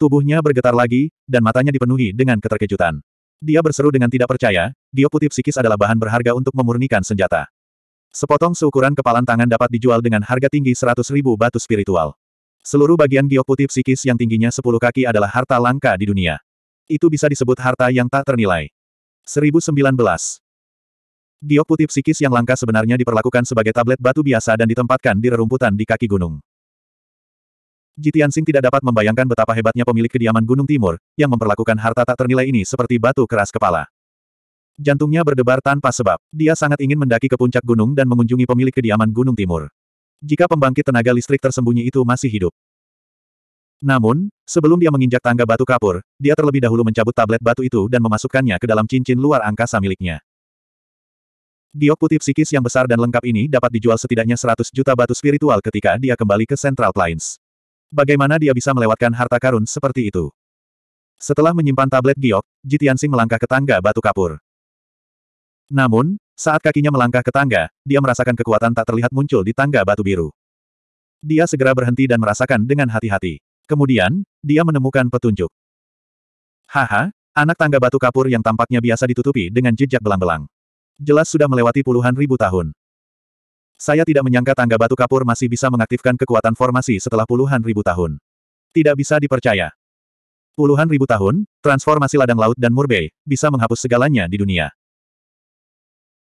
Tubuhnya bergetar lagi, dan matanya dipenuhi dengan keterkejutan. Dia berseru dengan tidak percaya, giok putih psikis adalah bahan berharga untuk memurnikan senjata. Sepotong seukuran kepalan tangan dapat dijual dengan harga tinggi 100 ribu batu spiritual. Seluruh bagian giok putih psikis yang tingginya 10 kaki adalah harta langka di dunia. Itu bisa disebut harta yang tak ternilai. 1019. Giok putih psikis yang langka sebenarnya diperlakukan sebagai tablet batu biasa dan ditempatkan di rerumputan di kaki gunung. Jitian Sing tidak dapat membayangkan betapa hebatnya pemilik kediaman Gunung Timur, yang memperlakukan harta tak ternilai ini seperti batu keras kepala. Jantungnya berdebar tanpa sebab. Dia sangat ingin mendaki ke puncak gunung dan mengunjungi pemilik kediaman Gunung Timur. Jika pembangkit tenaga listrik tersembunyi itu masih hidup. Namun, sebelum dia menginjak tangga batu kapur, dia terlebih dahulu mencabut tablet batu itu dan memasukkannya ke dalam cincin luar angkasa miliknya. Giok putih psikis yang besar dan lengkap ini dapat dijual setidaknya 100 juta batu spiritual ketika dia kembali ke Central Plains. Bagaimana dia bisa melewatkan harta karun seperti itu? Setelah menyimpan tablet Giok, Jitiansing melangkah ke tangga batu kapur. Namun, saat kakinya melangkah ke tangga, dia merasakan kekuatan tak terlihat muncul di tangga batu biru. Dia segera berhenti dan merasakan dengan hati-hati. Kemudian, dia menemukan petunjuk. Haha, anak tangga batu kapur yang tampaknya biasa ditutupi dengan jejak belang-belang. Jelas sudah melewati puluhan ribu tahun. Saya tidak menyangka tangga batu kapur masih bisa mengaktifkan kekuatan formasi setelah puluhan ribu tahun. Tidak bisa dipercaya. Puluhan ribu tahun, transformasi ladang laut dan murbei, bisa menghapus segalanya di dunia.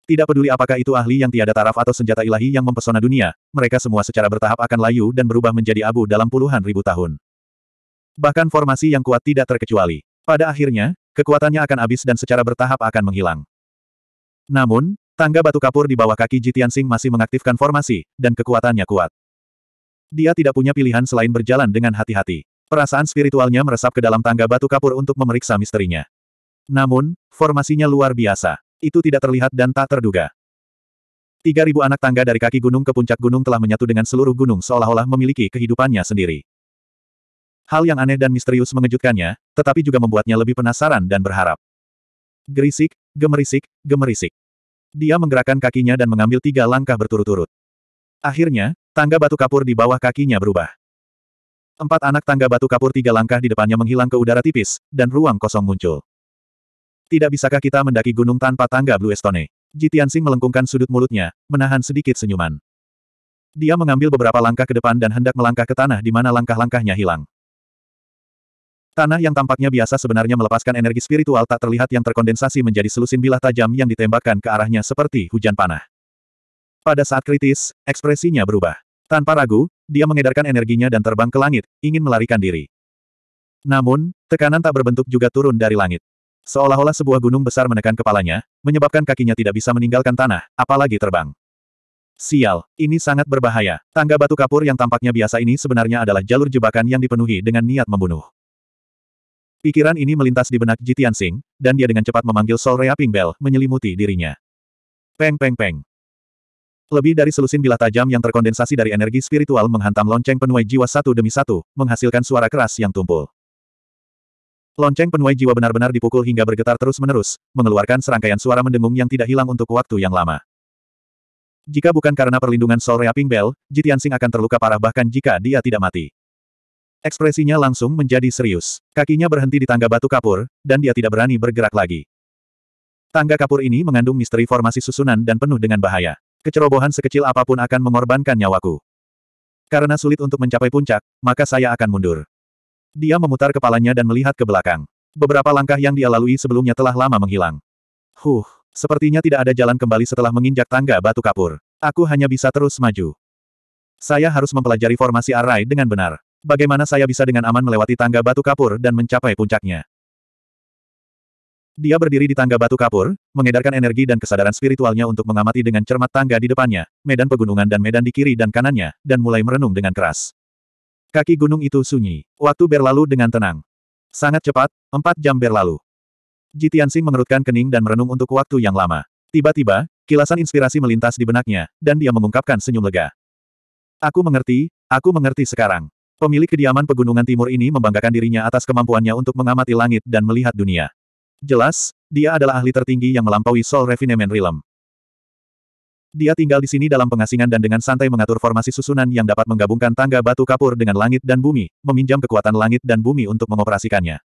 Tidak peduli apakah itu ahli yang tiada taraf atau senjata ilahi yang mempesona dunia, mereka semua secara bertahap akan layu dan berubah menjadi abu dalam puluhan ribu tahun. Bahkan formasi yang kuat tidak terkecuali. Pada akhirnya, kekuatannya akan habis dan secara bertahap akan menghilang. Namun, tangga batu kapur di bawah kaki Jitian Sing masih mengaktifkan formasi, dan kekuatannya kuat. Dia tidak punya pilihan selain berjalan dengan hati-hati. Perasaan spiritualnya meresap ke dalam tangga batu kapur untuk memeriksa misterinya. Namun, formasinya luar biasa. Itu tidak terlihat dan tak terduga. 3.000 anak tangga dari kaki gunung ke puncak gunung telah menyatu dengan seluruh gunung seolah-olah memiliki kehidupannya sendiri. Hal yang aneh dan misterius mengejutkannya, tetapi juga membuatnya lebih penasaran dan berharap. Gerisik, gemerisik, gemerisik. Dia menggerakkan kakinya dan mengambil tiga langkah berturut-turut. Akhirnya, tangga batu kapur di bawah kakinya berubah. Empat anak tangga batu kapur tiga langkah di depannya menghilang ke udara tipis, dan ruang kosong muncul. Tidak bisakah kita mendaki gunung tanpa tangga Blue Estone? Jitiansing melengkungkan sudut mulutnya, menahan sedikit senyuman. Dia mengambil beberapa langkah ke depan dan hendak melangkah ke tanah di mana langkah-langkahnya hilang. Tanah yang tampaknya biasa sebenarnya melepaskan energi spiritual tak terlihat yang terkondensasi menjadi selusin bilah tajam yang ditembakkan ke arahnya seperti hujan panah. Pada saat kritis, ekspresinya berubah. Tanpa ragu, dia mengedarkan energinya dan terbang ke langit, ingin melarikan diri. Namun, tekanan tak berbentuk juga turun dari langit. Seolah-olah sebuah gunung besar menekan kepalanya, menyebabkan kakinya tidak bisa meninggalkan tanah, apalagi terbang. Sial, ini sangat berbahaya. Tangga batu kapur yang tampaknya biasa ini sebenarnya adalah jalur jebakan yang dipenuhi dengan niat membunuh. Pikiran ini melintas di benak Jitian Sing, dan dia dengan cepat memanggil Sol Rea Ping Bell, menyelimuti dirinya. Peng peng peng. Lebih dari selusin bilah tajam yang terkondensasi dari energi spiritual menghantam lonceng penuai jiwa satu demi satu, menghasilkan suara keras yang tumpul. Lonceng penuai jiwa benar-benar dipukul hingga bergetar terus-menerus, mengeluarkan serangkaian suara mendengung yang tidak hilang untuk waktu yang lama. Jika bukan karena perlindungan Sol Rea Ping Bell, Jitian Sing akan terluka parah bahkan jika dia tidak mati. Ekspresinya langsung menjadi serius. Kakinya berhenti di tangga batu kapur, dan dia tidak berani bergerak lagi. Tangga kapur ini mengandung misteri formasi susunan dan penuh dengan bahaya. Kecerobohan sekecil apapun akan mengorbankan nyawaku. Karena sulit untuk mencapai puncak, maka saya akan mundur. Dia memutar kepalanya dan melihat ke belakang. Beberapa langkah yang dia lalui sebelumnya telah lama menghilang. Huh, sepertinya tidak ada jalan kembali setelah menginjak tangga batu kapur. Aku hanya bisa terus maju. Saya harus mempelajari formasi Arai dengan benar. Bagaimana saya bisa dengan aman melewati tangga batu kapur dan mencapai puncaknya? Dia berdiri di tangga batu kapur, mengedarkan energi dan kesadaran spiritualnya untuk mengamati dengan cermat tangga di depannya, medan pegunungan dan medan di kiri dan kanannya, dan mulai merenung dengan keras. Kaki gunung itu sunyi. Waktu berlalu dengan tenang. Sangat cepat, empat jam berlalu. Sing mengerutkan kening dan merenung untuk waktu yang lama. Tiba-tiba, kilasan inspirasi melintas di benaknya, dan dia mengungkapkan senyum lega. Aku mengerti, aku mengerti sekarang. Pemilik kediaman pegunungan timur ini membanggakan dirinya atas kemampuannya untuk mengamati langit dan melihat dunia. Jelas, dia adalah ahli tertinggi yang melampaui Soul Refinement Realm. Dia tinggal di sini dalam pengasingan dan dengan santai mengatur formasi susunan yang dapat menggabungkan tangga batu kapur dengan langit dan bumi, meminjam kekuatan langit dan bumi untuk mengoperasikannya.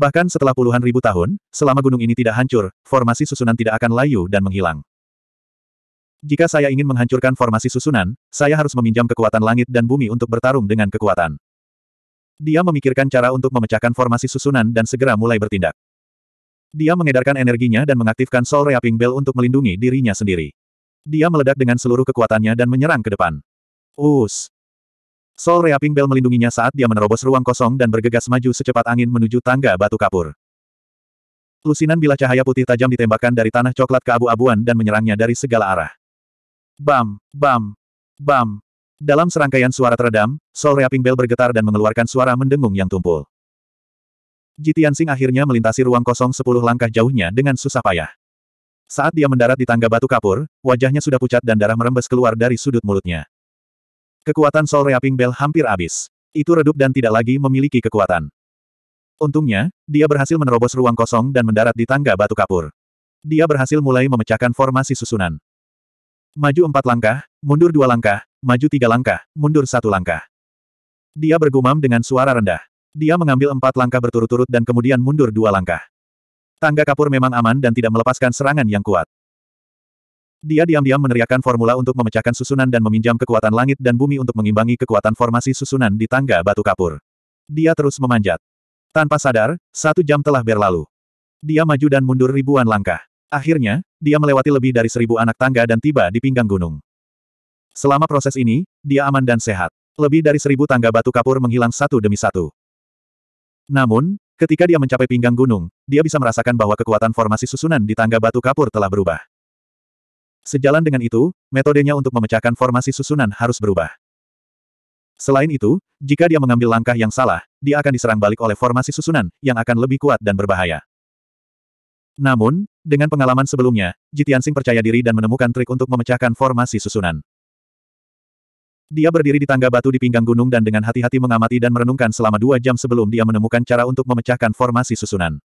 Bahkan setelah puluhan ribu tahun, selama gunung ini tidak hancur, formasi susunan tidak akan layu dan menghilang. Jika saya ingin menghancurkan formasi susunan, saya harus meminjam kekuatan langit dan bumi untuk bertarung dengan kekuatan. Dia memikirkan cara untuk memecahkan formasi susunan dan segera mulai bertindak. Dia mengedarkan energinya dan mengaktifkan Soul Reaping Bell untuk melindungi dirinya sendiri. Dia meledak dengan seluruh kekuatannya dan menyerang ke depan. Us! Soul Reaping Bell melindunginya saat dia menerobos ruang kosong dan bergegas maju secepat angin menuju tangga batu kapur. Lusinan bila cahaya putih tajam ditembakkan dari tanah coklat ke abu abuan dan menyerangnya dari segala arah. Bam, bam, bam. Dalam serangkaian suara teredam, Sol Reaping Bell bergetar dan mengeluarkan suara mendengung yang tumpul. Jitian Sing akhirnya melintasi ruang kosong sepuluh langkah jauhnya dengan susah payah. Saat dia mendarat di tangga batu kapur, wajahnya sudah pucat dan darah merembes keluar dari sudut mulutnya. Kekuatan Sol Reaping Bell hampir habis. Itu redup dan tidak lagi memiliki kekuatan. Untungnya, dia berhasil menerobos ruang kosong dan mendarat di tangga batu kapur. Dia berhasil mulai memecahkan formasi susunan. Maju empat langkah, mundur dua langkah, maju tiga langkah, mundur satu langkah. Dia bergumam dengan suara rendah. Dia mengambil empat langkah berturut-turut dan kemudian mundur dua langkah. Tangga kapur memang aman dan tidak melepaskan serangan yang kuat. Dia diam-diam meneriakkan formula untuk memecahkan susunan dan meminjam kekuatan langit dan bumi untuk mengimbangi kekuatan formasi susunan di tangga batu kapur. Dia terus memanjat. Tanpa sadar, satu jam telah berlalu. Dia maju dan mundur ribuan langkah. Akhirnya, dia melewati lebih dari seribu anak tangga dan tiba di pinggang gunung. Selama proses ini, dia aman dan sehat. Lebih dari seribu tangga batu kapur menghilang satu demi satu. Namun, ketika dia mencapai pinggang gunung, dia bisa merasakan bahwa kekuatan formasi susunan di tangga batu kapur telah berubah. Sejalan dengan itu, metodenya untuk memecahkan formasi susunan harus berubah. Selain itu, jika dia mengambil langkah yang salah, dia akan diserang balik oleh formasi susunan yang akan lebih kuat dan berbahaya. Namun, dengan pengalaman sebelumnya, Jitiansing percaya diri dan menemukan trik untuk memecahkan formasi susunan. Dia berdiri di tangga batu di pinggang gunung dan dengan hati-hati mengamati dan merenungkan selama dua jam sebelum dia menemukan cara untuk memecahkan formasi susunan.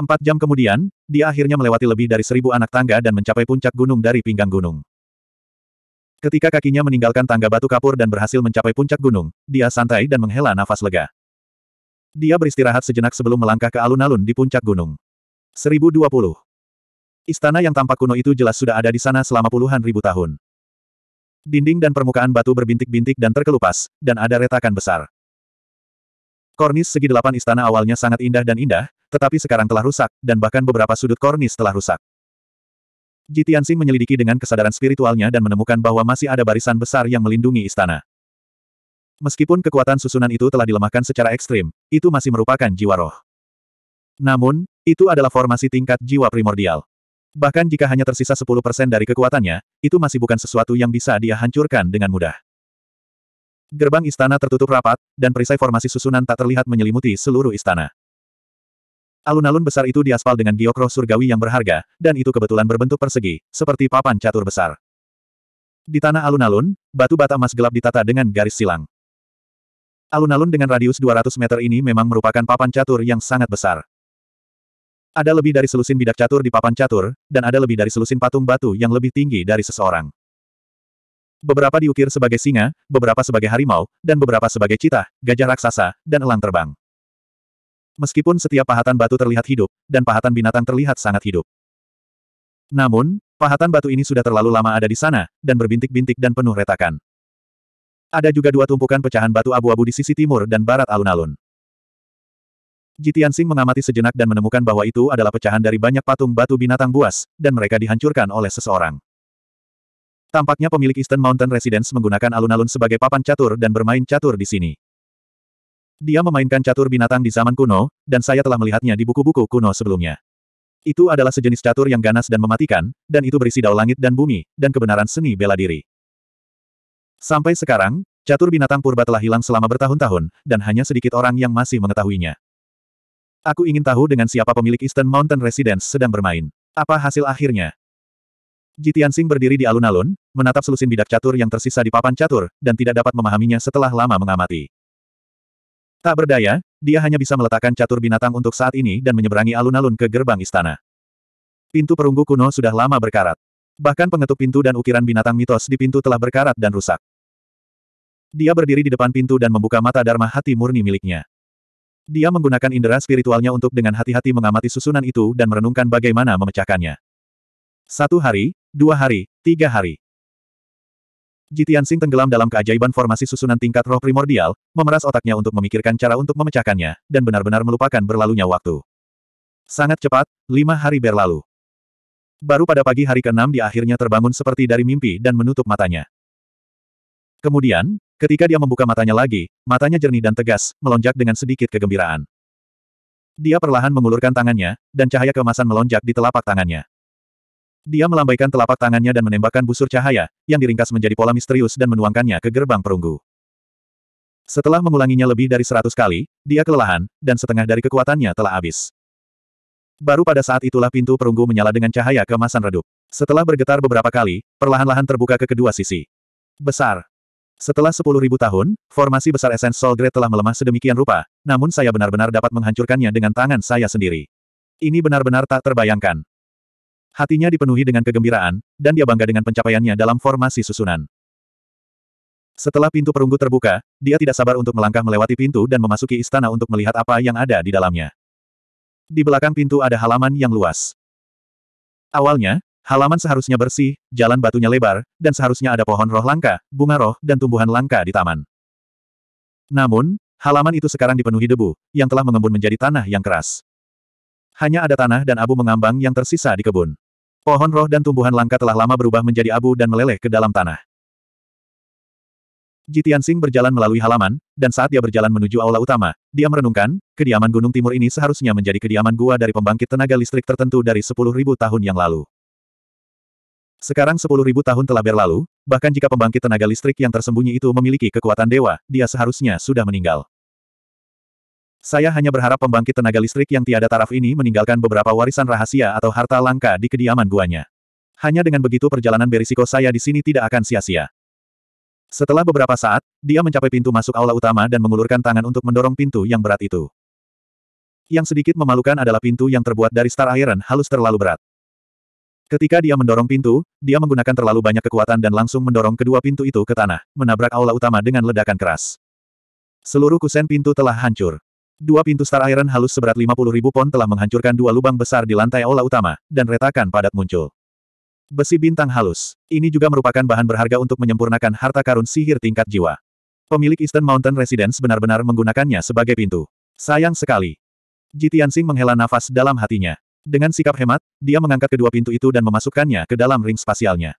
Empat jam kemudian, dia akhirnya melewati lebih dari seribu anak tangga dan mencapai puncak gunung dari pinggang gunung. Ketika kakinya meninggalkan tangga batu kapur dan berhasil mencapai puncak gunung, dia santai dan menghela nafas lega. Dia beristirahat sejenak sebelum melangkah ke alun-alun di puncak gunung. 1020. Istana yang tampak kuno itu jelas sudah ada di sana selama puluhan ribu tahun. Dinding dan permukaan batu berbintik-bintik dan terkelupas, dan ada retakan besar. Kornis segi delapan istana awalnya sangat indah dan indah, tetapi sekarang telah rusak, dan bahkan beberapa sudut kornis telah rusak. Jitiansing menyelidiki dengan kesadaran spiritualnya dan menemukan bahwa masih ada barisan besar yang melindungi istana. Meskipun kekuatan susunan itu telah dilemahkan secara ekstrim, itu masih merupakan jiwa roh. Namun, itu adalah formasi tingkat jiwa primordial. Bahkan jika hanya tersisa 10% dari kekuatannya, itu masih bukan sesuatu yang bisa dia hancurkan dengan mudah. Gerbang istana tertutup rapat, dan perisai formasi susunan tak terlihat menyelimuti seluruh istana. Alun-alun besar itu diaspal dengan giokroh surgawi yang berharga, dan itu kebetulan berbentuk persegi, seperti papan catur besar. Di tanah alun-alun, batu bata emas gelap ditata dengan garis silang. Alun-alun dengan radius 200 meter ini memang merupakan papan catur yang sangat besar. Ada lebih dari selusin bidak catur di papan catur, dan ada lebih dari selusin patung batu yang lebih tinggi dari seseorang. Beberapa diukir sebagai singa, beberapa sebagai harimau, dan beberapa sebagai cita, gajah raksasa, dan elang terbang. Meskipun setiap pahatan batu terlihat hidup, dan pahatan binatang terlihat sangat hidup. Namun, pahatan batu ini sudah terlalu lama ada di sana, dan berbintik-bintik dan penuh retakan. Ada juga dua tumpukan pecahan batu abu-abu di sisi timur dan barat alun-alun. Jitian Sing mengamati sejenak dan menemukan bahwa itu adalah pecahan dari banyak patung batu binatang buas, dan mereka dihancurkan oleh seseorang. Tampaknya pemilik Eastern Mountain Residence menggunakan alun-alun sebagai papan catur dan bermain catur di sini. Dia memainkan catur binatang di zaman kuno, dan saya telah melihatnya di buku-buku kuno sebelumnya. Itu adalah sejenis catur yang ganas dan mematikan, dan itu berisi dao langit dan bumi, dan kebenaran seni bela diri. Sampai sekarang, catur binatang purba telah hilang selama bertahun-tahun, dan hanya sedikit orang yang masih mengetahuinya. Aku ingin tahu dengan siapa pemilik Eastern Mountain Residence sedang bermain. Apa hasil akhirnya? Jitian Sing berdiri di alun-alun, menatap selusin bidak catur yang tersisa di papan catur, dan tidak dapat memahaminya setelah lama mengamati. Tak berdaya, dia hanya bisa meletakkan catur binatang untuk saat ini dan menyeberangi alun-alun ke gerbang istana. Pintu perunggu kuno sudah lama berkarat. Bahkan pengetuk pintu dan ukiran binatang mitos di pintu telah berkarat dan rusak. Dia berdiri di depan pintu dan membuka mata Dharma hati murni miliknya. Dia menggunakan indera spiritualnya untuk dengan hati-hati mengamati susunan itu dan merenungkan bagaimana memecahkannya. Satu hari, dua hari, tiga hari. Jitian Sing tenggelam dalam keajaiban formasi susunan tingkat roh primordial, memeras otaknya untuk memikirkan cara untuk memecahkannya, dan benar-benar melupakan berlalunya waktu. Sangat cepat, lima hari berlalu. Baru pada pagi hari ke-6 dia akhirnya terbangun seperti dari mimpi dan menutup matanya. Kemudian, Ketika dia membuka matanya lagi, matanya jernih dan tegas, melonjak dengan sedikit kegembiraan. Dia perlahan mengulurkan tangannya, dan cahaya keemasan melonjak di telapak tangannya. Dia melambaikan telapak tangannya dan menembakkan busur cahaya, yang diringkas menjadi pola misterius dan menuangkannya ke gerbang perunggu. Setelah mengulanginya lebih dari seratus kali, dia kelelahan, dan setengah dari kekuatannya telah habis. Baru pada saat itulah pintu perunggu menyala dengan cahaya kemasan redup. Setelah bergetar beberapa kali, perlahan-lahan terbuka ke kedua sisi. Besar. Setelah sepuluh ribu tahun, formasi besar Essence Soul Grade telah melemah sedemikian rupa, namun saya benar-benar dapat menghancurkannya dengan tangan saya sendiri. Ini benar-benar tak terbayangkan. Hatinya dipenuhi dengan kegembiraan, dan dia bangga dengan pencapaiannya dalam formasi susunan. Setelah pintu perunggu terbuka, dia tidak sabar untuk melangkah melewati pintu dan memasuki istana untuk melihat apa yang ada di dalamnya. Di belakang pintu ada halaman yang luas. Awalnya, Halaman seharusnya bersih, jalan batunya lebar, dan seharusnya ada pohon roh langka, bunga roh, dan tumbuhan langka di taman. Namun, halaman itu sekarang dipenuhi debu, yang telah mengembun menjadi tanah yang keras. Hanya ada tanah dan abu mengambang yang tersisa di kebun. Pohon roh dan tumbuhan langka telah lama berubah menjadi abu dan meleleh ke dalam tanah. Jitian Singh berjalan melalui halaman, dan saat dia berjalan menuju aula utama, dia merenungkan, kediaman Gunung Timur ini seharusnya menjadi kediaman gua dari pembangkit tenaga listrik tertentu dari 10.000 tahun yang lalu. Sekarang sepuluh ribu tahun telah berlalu, bahkan jika pembangkit tenaga listrik yang tersembunyi itu memiliki kekuatan dewa, dia seharusnya sudah meninggal. Saya hanya berharap pembangkit tenaga listrik yang tiada taraf ini meninggalkan beberapa warisan rahasia atau harta langka di kediaman guanya. Hanya dengan begitu perjalanan berisiko saya di sini tidak akan sia-sia. Setelah beberapa saat, dia mencapai pintu masuk aula utama dan mengulurkan tangan untuk mendorong pintu yang berat itu. Yang sedikit memalukan adalah pintu yang terbuat dari star iron halus terlalu berat. Ketika dia mendorong pintu, dia menggunakan terlalu banyak kekuatan dan langsung mendorong kedua pintu itu ke tanah, menabrak aula utama dengan ledakan keras. Seluruh kusen pintu telah hancur. Dua pintu Star Iron halus seberat 50 ribu pon telah menghancurkan dua lubang besar di lantai aula utama, dan retakan padat muncul. Besi bintang halus. Ini juga merupakan bahan berharga untuk menyempurnakan harta karun sihir tingkat jiwa. Pemilik Eastern Mountain Residence benar-benar menggunakannya sebagai pintu. Sayang sekali. Jitian Singh menghela nafas dalam hatinya. Dengan sikap hemat, dia mengangkat kedua pintu itu dan memasukkannya ke dalam ring spasialnya.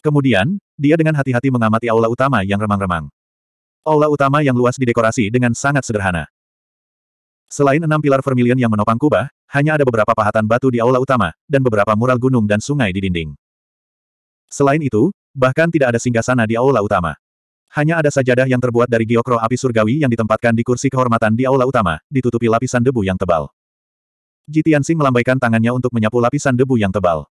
Kemudian, dia dengan hati-hati mengamati aula utama yang remang-remang. Aula utama yang luas didekorasi dengan sangat sederhana. Selain enam pilar vermilion yang menopang kubah, hanya ada beberapa pahatan batu di aula utama, dan beberapa mural gunung dan sungai di dinding. Selain itu, bahkan tidak ada singgasana di aula utama. Hanya ada sajadah yang terbuat dari giokro api surgawi yang ditempatkan di kursi kehormatan di aula utama, ditutupi lapisan debu yang tebal. Ji Tianxing melambaikan tangannya untuk menyapu lapisan debu yang tebal.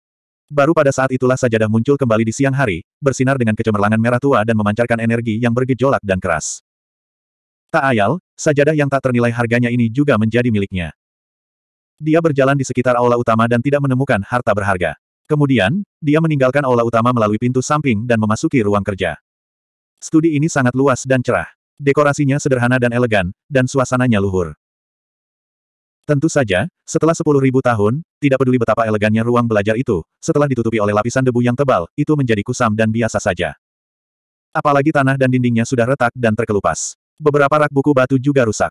Baru pada saat itulah sajadah muncul kembali di siang hari, bersinar dengan kecemerlangan merah tua dan memancarkan energi yang bergejolak dan keras. Tak ayal, sajadah yang tak ternilai harganya ini juga menjadi miliknya. Dia berjalan di sekitar aula utama dan tidak menemukan harta berharga. Kemudian, dia meninggalkan aula utama melalui pintu samping dan memasuki ruang kerja. Studi ini sangat luas dan cerah. Dekorasinya sederhana dan elegan, dan suasananya luhur. Tentu saja, setelah 10.000 tahun, tidak peduli betapa elegannya ruang belajar itu, setelah ditutupi oleh lapisan debu yang tebal, itu menjadi kusam dan biasa saja. Apalagi tanah dan dindingnya sudah retak dan terkelupas. Beberapa rak buku batu juga rusak.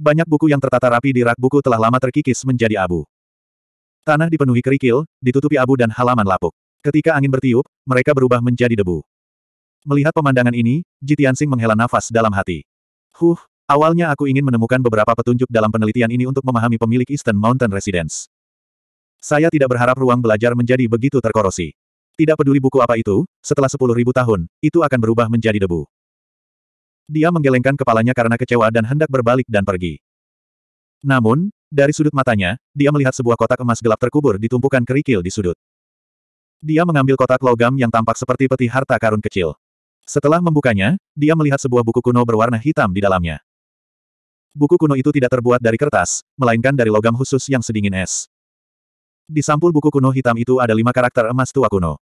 Banyak buku yang tertata rapi di rak buku telah lama terkikis menjadi abu. Tanah dipenuhi kerikil, ditutupi abu dan halaman lapuk. Ketika angin bertiup, mereka berubah menjadi debu. Melihat pemandangan ini, Jitiansing menghela nafas dalam hati. Huh, Awalnya aku ingin menemukan beberapa petunjuk dalam penelitian ini untuk memahami pemilik Eastern Mountain Residence. Saya tidak berharap ruang belajar menjadi begitu terkorosi. Tidak peduli buku apa itu, setelah sepuluh ribu tahun, itu akan berubah menjadi debu. Dia menggelengkan kepalanya karena kecewa dan hendak berbalik dan pergi. Namun, dari sudut matanya, dia melihat sebuah kotak emas gelap terkubur di tumpukan kerikil di sudut. Dia mengambil kotak logam yang tampak seperti peti harta karun kecil. Setelah membukanya, dia melihat sebuah buku kuno berwarna hitam di dalamnya. Buku kuno itu tidak terbuat dari kertas, melainkan dari logam khusus yang sedingin es. Di sampul buku kuno hitam itu ada lima karakter emas tua kuno.